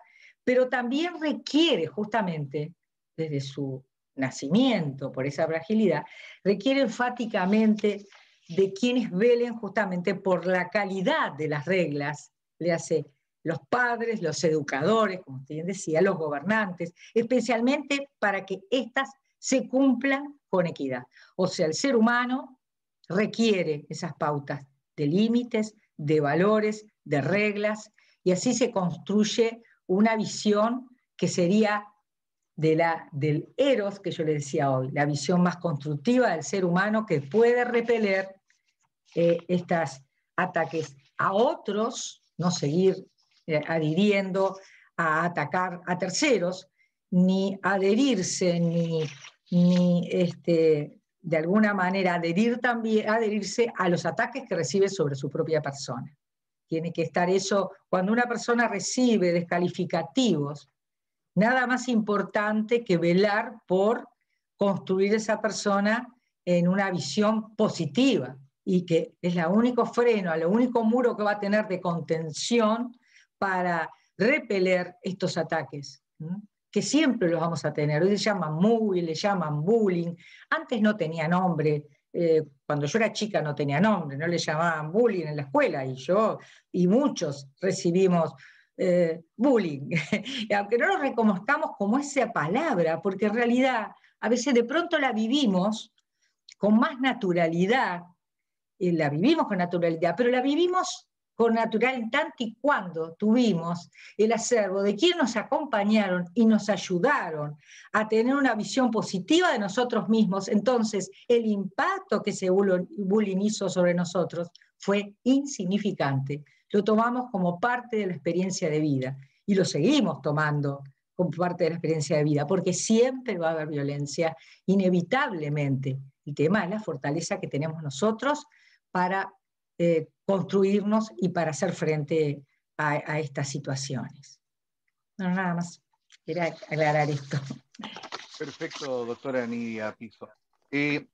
pero también requiere justamente desde su nacimiento por esa fragilidad, requiere enfáticamente de quienes velen justamente por la calidad de las reglas, le hace los padres, los educadores, como usted bien decía, los gobernantes, especialmente para que éstas se cumplan con equidad. O sea, el ser humano requiere esas pautas de límites, de valores, de reglas, y así se construye una visión que sería de la, del eros que yo le decía hoy, la visión más constructiva del ser humano que puede repeler eh, estos ataques a otros, no seguir eh, adhiriendo a atacar a terceros, ni adherirse, ni, este, de alguna manera adherir también, adherirse a los ataques que recibe sobre su propia persona. Tiene que estar eso, cuando una persona recibe descalificativos, nada más importante que velar por construir esa persona en una visión positiva y que es el único freno, el único muro que va a tener de contención para repeler estos ataques, que siempre los vamos a tener. Hoy le llaman movie, le llaman bullying. Antes no tenía nombre. Eh, cuando yo era chica no tenía nombre, no le llamaban bullying en la escuela y yo y muchos recibimos eh, bullying. aunque no lo reconozcamos como esa palabra, porque en realidad a veces de pronto la vivimos con más naturalidad, la vivimos con naturalidad, pero la vivimos con natural tanto y cuando tuvimos el acervo de quienes nos acompañaron y nos ayudaron a tener una visión positiva de nosotros mismos, entonces el impacto que ese bullying hizo sobre nosotros fue insignificante lo tomamos como parte de la experiencia de vida y lo seguimos tomando como parte de la experiencia de vida, porque siempre va a haber violencia, inevitablemente. El tema es la fortaleza que tenemos nosotros para eh, construirnos y para hacer frente a, estas situaciones. No, nada más. Quería aclarar esto. Perfecto, doctora Nidia Piso. Eh,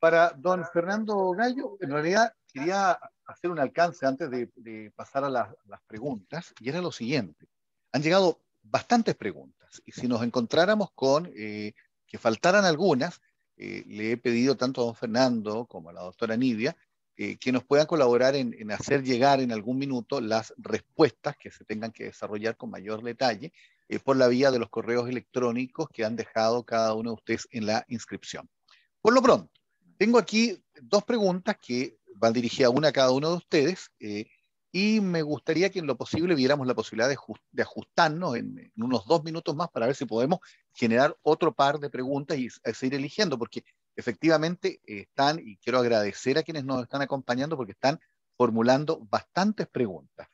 para don Fernando Gallo, en realidad quería hacer un alcance antes de, pasar a las preguntas, y era lo siguiente. Han llegado bastantes preguntas, y si nos encontráramos con eh, que faltaran algunas, eh, le he pedido tanto a don Fernando como a la doctora Nidia eh, que nos puedan colaborar en, en, hacer llegar en algún minuto las respuestas que se tengan que desarrollar con mayor detalle por la vía de los correos electrónicos que han dejado cada uno de ustedes en la inscripción. Por lo pronto, tengo aquí dos preguntas que van dirigidas una a cada uno de ustedes. Eh, y me gustaría que en lo posible viéramos la posibilidad de, ajustarnos en, unos dos minutos más para ver si podemos generar otro par de preguntas y, eh, seguir eligiendo, porque efectivamente eh, están, y quiero agradecer a quienes nos están acompañando porque están formulando bastantes preguntas.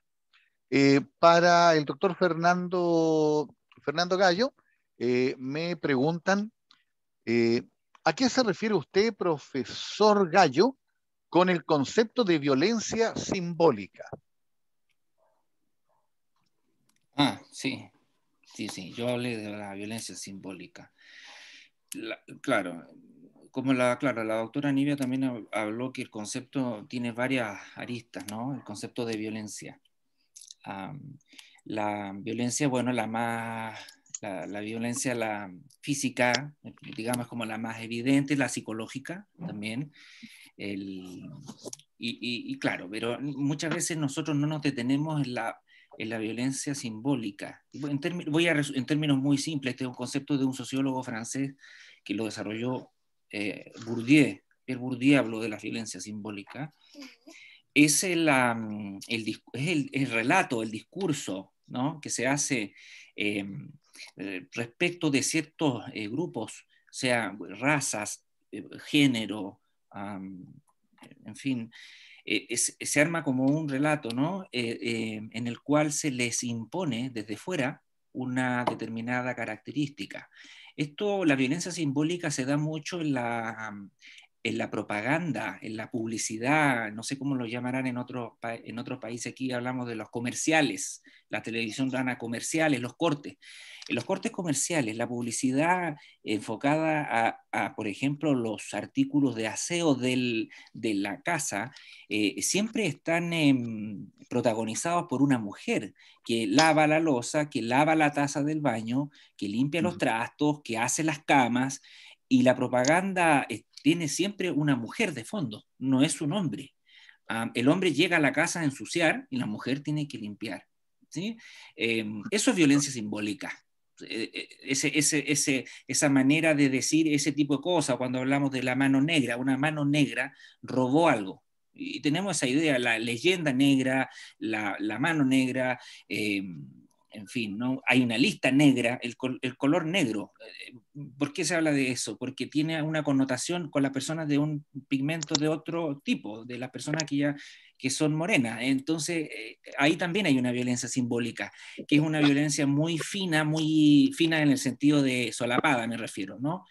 para el doctor Fernando, Fernando Gallo, me preguntan, ¿a qué se refiere usted, profesor Gallo, con el concepto de violencia simbólica. Ah, sí, sí, sí, yo hablé de la violencia simbólica. claro, como la, claro, la doctora Nivia también habló que el concepto tiene varias aristas, ¿no? El concepto de violencia. la violencia, bueno, la más, la, la, violencia la física, digamos como la más evidente, la psicológica también, y, claro, pero muchas veces nosotros no nos detenemos en la, violencia simbólica. En voy a, en términos muy simples, este es un concepto de un sociólogo francés que lo desarrolló eh, Bourdieu, Pierre Bourdieu habló de la violencia simbólica, es el, relato, el discurso que se hace em, eh, respecto de ciertos eh, grupos, sea razas, género, en fin, e, se arma como un relato, ¿no? E, e, en el cual se les impone desde fuera una determinada característica. Esto, la violencia simbólica se da mucho en la, en la propaganda, en la publicidad, no sé cómo lo llamarán en otros en otros países, aquí hablamos de los comerciales, la televisión gana comerciales, los cortes. En los cortes comerciales, la publicidad enfocada a, por ejemplo, los artículos de aseo del, de la casa, eh, siempre están em, protagonizados por una mujer que lava la losa, que lava la taza del baño, que limpia los trastos, que hace las camas, y la propaganda tiene siempre una mujer de fondo, no es un hombre. Ah, el hombre llega a la casa a ensuciar y la mujer tiene que limpiar. ¿sí? Em, eso es violencia simbólica. Eh, eh, esa manera de decir ese tipo de cosas cuando hablamos de la mano negra, una mano negra robó algo. Y tenemos esa idea, la leyenda negra, la, mano negra, em, en fin, ¿no? hay una lista negra, el, color negro. Eh, ¿Por qué se habla de eso? Porque tiene una connotación con las personas de un pigmento de otro tipo, de las personas que ya que son morenas. Entonces, eh, ahí también hay una violencia simbólica, que es una violencia muy fina, muy fina en el sentido de solapada, me refiero, ¿no?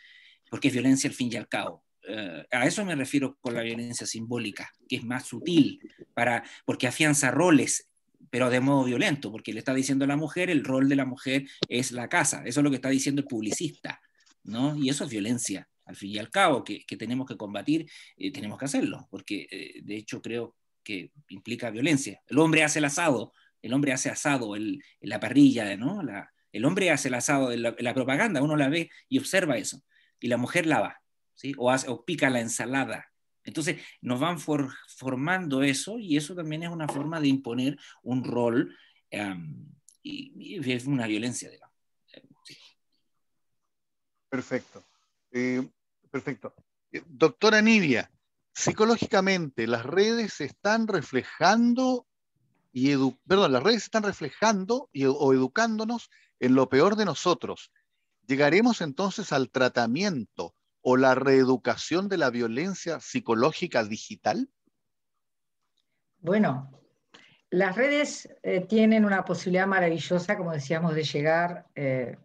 Porque es violencia al fin y al cabo. Eh, a eso me refiero con la violencia simbólica, que es más sutil, para, porque afianza roles, pero de modo violento, porque le está diciendo a la mujer, el rol de la mujer es la casa, eso es lo que está diciendo el publicista, ¿no? Y eso es violencia, al fin y al cabo, que, tenemos que combatir, y eh, tenemos que hacerlo, porque eh, de hecho creo que implica violencia. El hombre hace el asado, el hombre hace asado, la parrilla, ¿no? La, el hombre hace el asado, la, la, propaganda, uno la ve y observa eso, y la mujer lava, ¿sí? O, hace, o pica la ensalada, entonces, nos van formando eso y eso también es una forma de imponer un rol y, es una violencia, digamos. Perfecto. Eh, perfecto. Doctora Nidia, psicológicamente las redes están reflejando y las redes están reflejando y, o educándonos en lo peor de nosotros. Llegaremos entonces al tratamiento o la reeducación de la violencia psicológica digital? Bueno, las redes eh, tienen una posibilidad maravillosa, como decíamos, de llegar eh,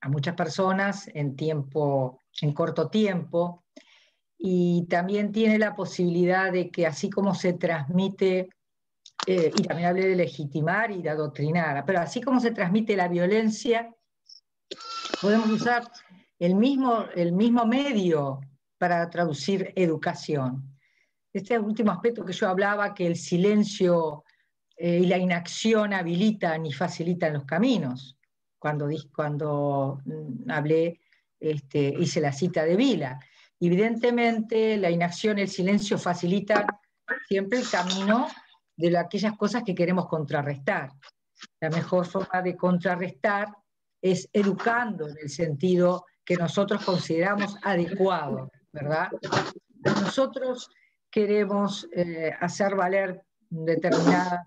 a muchas personas en tiempo, en corto tiempo, y también tiene la posibilidad de que así como se transmite, eh, y también hablé de legitimar y de adoctrinar, pero así como se transmite la violencia, podemos usar el mismo, el mismo medio para traducir educación. Este último aspecto que yo hablaba, que el silencio eh, y la inacción habilitan y facilitan los caminos, cuando, cuando mm, hablé, este, hice la cita de Vila. Evidentemente, la inacción, el silencio facilitan siempre el camino de aquellas cosas que queremos contrarrestar. La mejor forma de contrarrestar es educando en el sentido que nosotros consideramos adecuado, ¿verdad? Nosotros queremos eh, hacer valer determinadas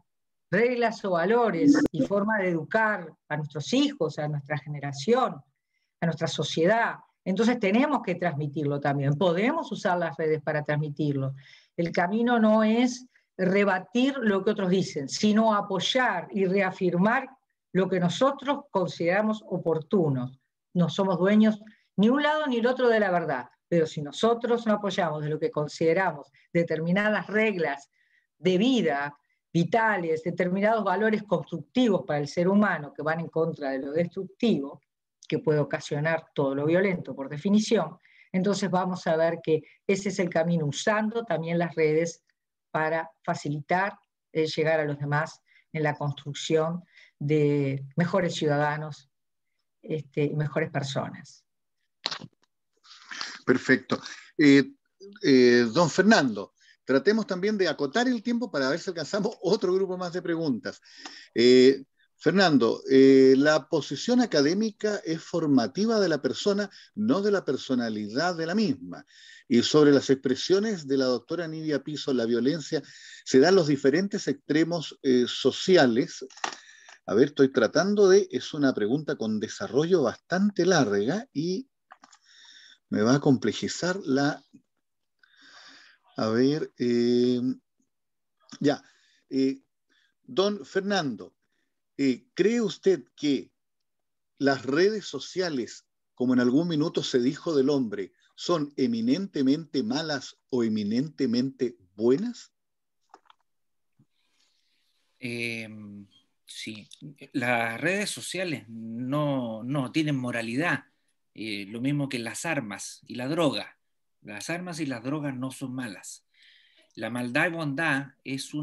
reglas o valores y forma de educar a nuestros hijos, a nuestra generación, a nuestra sociedad. Entonces tenemos que transmitirlo también. Podemos usar las redes para transmitirlo. El camino no es rebatir lo que otros dicen, sino apoyar y reafirmar lo que nosotros consideramos oportuno no somos dueños ni un lado ni el otro de la verdad, pero si nosotros no apoyamos de lo que consideramos determinadas reglas de vida vitales, determinados valores constructivos para el ser humano que van en contra de lo destructivo, que puede ocasionar todo lo violento por definición, entonces vamos a ver que ese es el camino usando también las redes para facilitar el eh, llegar a los demás en la construcción de mejores ciudadanos este, mejores personas. Perfecto. Eh, eh, don Fernando, tratemos también de acotar el tiempo para ver si alcanzamos otro grupo más de preguntas. Eh, Fernando, la posición académica es formativa de la persona, no de la personalidad de la misma. Y sobre las expresiones de la doctora Nidia Piso, la violencia, se dan los diferentes extremos sociales a ver, estoy tratando de, es una pregunta con desarrollo bastante larga y me va a complejizar la... A ver, eh, ya. Eh, don Fernando, eh, ¿cree usted que las redes sociales, como en algún minuto se dijo del hombre, son eminentemente malas o eminentemente buenas? Em, Sí, eh, las redes sociales no, tienen moralidad, eh, lo mismo que las armas y la droga. Las armas y las drogas no son malas. La maldad y bondad es, es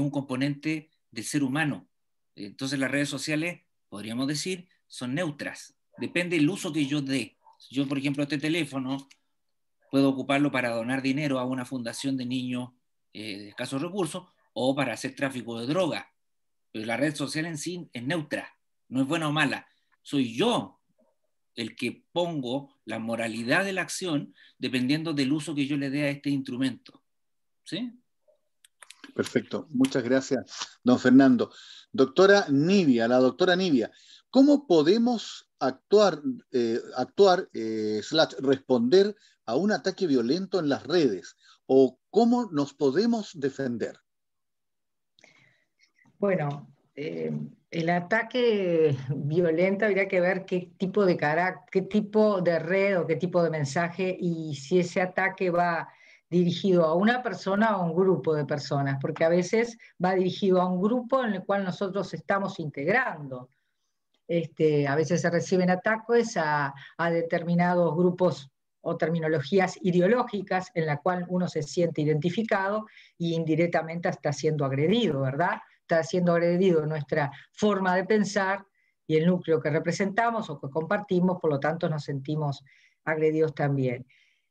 un componente del ser humano. Entonces las redes sociales, podríamos decir, son neutras. Depende del uso que yo dé. Yo, por ejemplo, este teléfono puedo ocuparlo para donar dinero a una fundación de niños eh, de escasos recursos o para hacer tráfico de droga pues, la red social en sí es neutra, no es buena o mala. Soy yo el que pongo la moralidad de la acción dependiendo del uso que yo le dé a este instrumento. ¿Sí? Perfecto, muchas gracias, don Fernando. Doctora Nivia, la doctora Nivia, ¿cómo podemos actuar, eh, actuar eh, responder a un ataque violento en las redes? ¿O cómo nos podemos defender? Bueno, eh, el ataque violento habría que ver qué tipo de qué tipo de red o qué tipo de mensaje y si ese ataque va dirigido a una persona o a un grupo de personas, porque a veces va dirigido a un grupo en el cual nosotros estamos integrando. Este, a veces se reciben ataques a, a determinados grupos o terminologías ideológicas en la cual uno se siente identificado y indirectamente está siendo agredido, ¿verdad? está siendo agredido nuestra forma de pensar y el núcleo que representamos o que compartimos, por lo tanto nos sentimos agredidos también.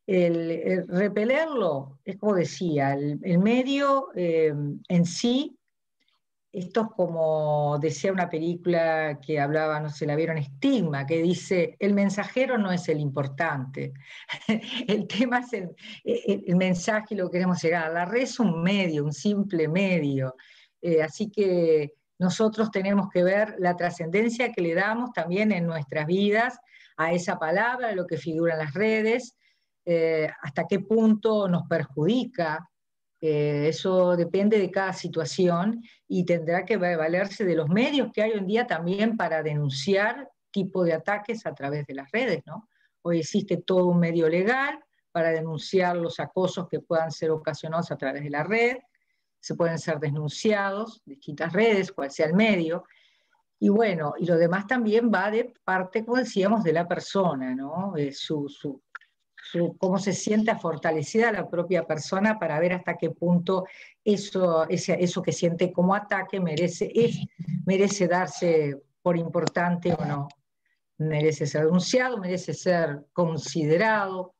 El, eh, repelerlo, es como decía, el, medio eh, en sí, esto es como decía una película que hablaba, no sé, la vieron, Estigma, que dice, el mensajero no es el importante, el tema es el, e, e, el mensaje y lo que queremos llegar. La red es un medio, un simple medio. Eh, así que nosotros tenemos que ver la trascendencia que le damos también en nuestras vidas a esa palabra, a lo que figuran las redes, eh, hasta qué punto nos perjudica. Eh, eso depende de cada situación y tendrá que valerse de los medios que hay hoy en día también para denunciar tipo de ataques a través de las redes. ¿no? Hoy existe todo un medio legal para denunciar los acosos que puedan ser ocasionados a través de la red se pueden ser denunciados, distintas redes, cual sea el medio. Y bueno, y lo demás también va de parte, como decíamos, de la persona, ¿no? su, cómo se sienta fortalecida la propia persona para ver hasta qué punto eso, ese, eso que siente como ataque merece, merece darse por importante o no. Merece ser denunciado, merece ser considerado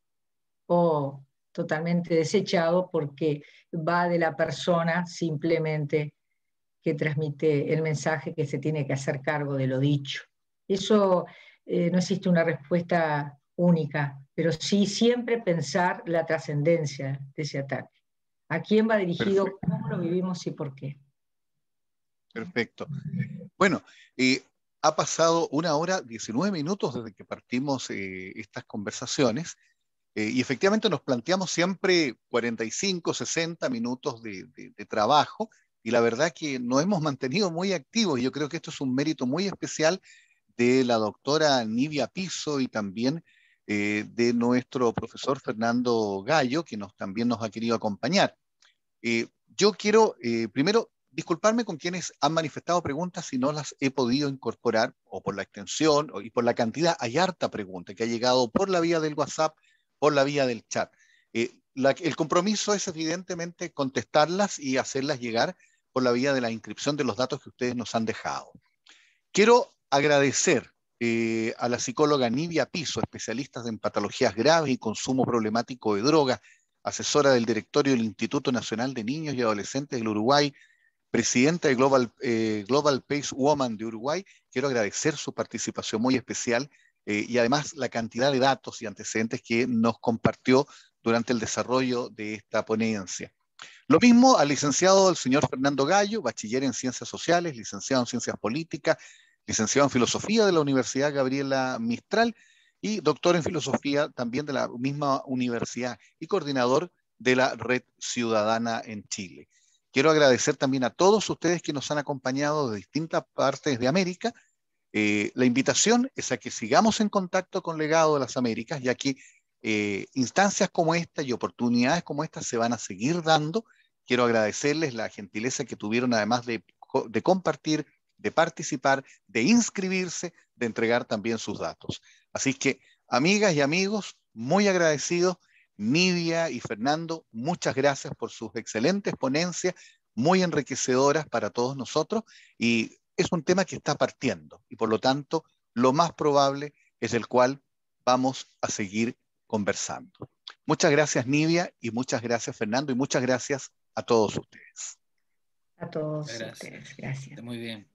o totalmente desechado porque va de la persona simplemente que transmite el mensaje que se tiene que hacer cargo de lo dicho. Eso eh, no existe una respuesta única, pero sí siempre pensar la trascendencia de ese ataque. ¿A quién va dirigido? ¿Cómo lo vivimos y por qué? Perfecto. Bueno, y eh, ha pasado una hora 19 minutos desde que partimos eh, estas conversaciones. Eh, y efectivamente nos planteamos siempre 45, 60 minutos de, trabajo y la verdad que nos hemos mantenido muy activos. Yo creo que esto es un mérito muy especial de la doctora Nivia Piso y también eh, de nuestro profesor Fernando Gallo, que nos, también nos ha querido acompañar. Eh, yo quiero primero disculparme con quienes han manifestado preguntas si no las he podido incorporar o por la extensión y por la cantidad. Hay harta pregunta que ha llegado por la vía del WhatsApp por la vía del chat. Eh, el compromiso es evidentemente contestarlas y hacerlas llegar por la vía de la inscripción de los datos que ustedes nos han dejado. Quiero agradecer eh, a la psicóloga Nivia Piso, especialista en patologías graves y consumo problemático de drogas, asesora del directorio del Instituto Nacional de Niños y Adolescentes del Uruguay, presidenta de Global, eh, Global Pace Woman de Uruguay. Quiero agradecer su participación muy especial eh, y además la cantidad de datos y antecedentes que nos compartió durante el desarrollo de esta ponencia. Lo mismo al licenciado el señor Fernando Gallo, bachiller en Ciencias Sociales, licenciado en Ciencias Políticas, licenciado en Filosofía de la Universidad Gabriela Mistral y doctor en Filosofía también de la misma universidad y coordinador de la Red Ciudadana en Chile. Quiero agradecer también a todos ustedes que nos han acompañado de distintas partes de América eh, la invitación es a que sigamos en contacto con Legado de las Américas, ya que eh, instancias como esta y oportunidades como esta se van a seguir dando. Quiero agradecerles la gentileza que tuvieron, además de, compartir, de participar, de inscribirse, de entregar también sus datos. Así que, amigas y amigos, muy agradecidos. Nidia y Fernando, muchas gracias por sus excelentes ponencias, muy enriquecedoras para todos nosotros y es un tema que está partiendo y por lo tanto lo más probable es el cual vamos a seguir conversando. Muchas gracias Nivia y muchas gracias Fernando y muchas gracias a todos ustedes. A todos ustedes, gracias. muy bien.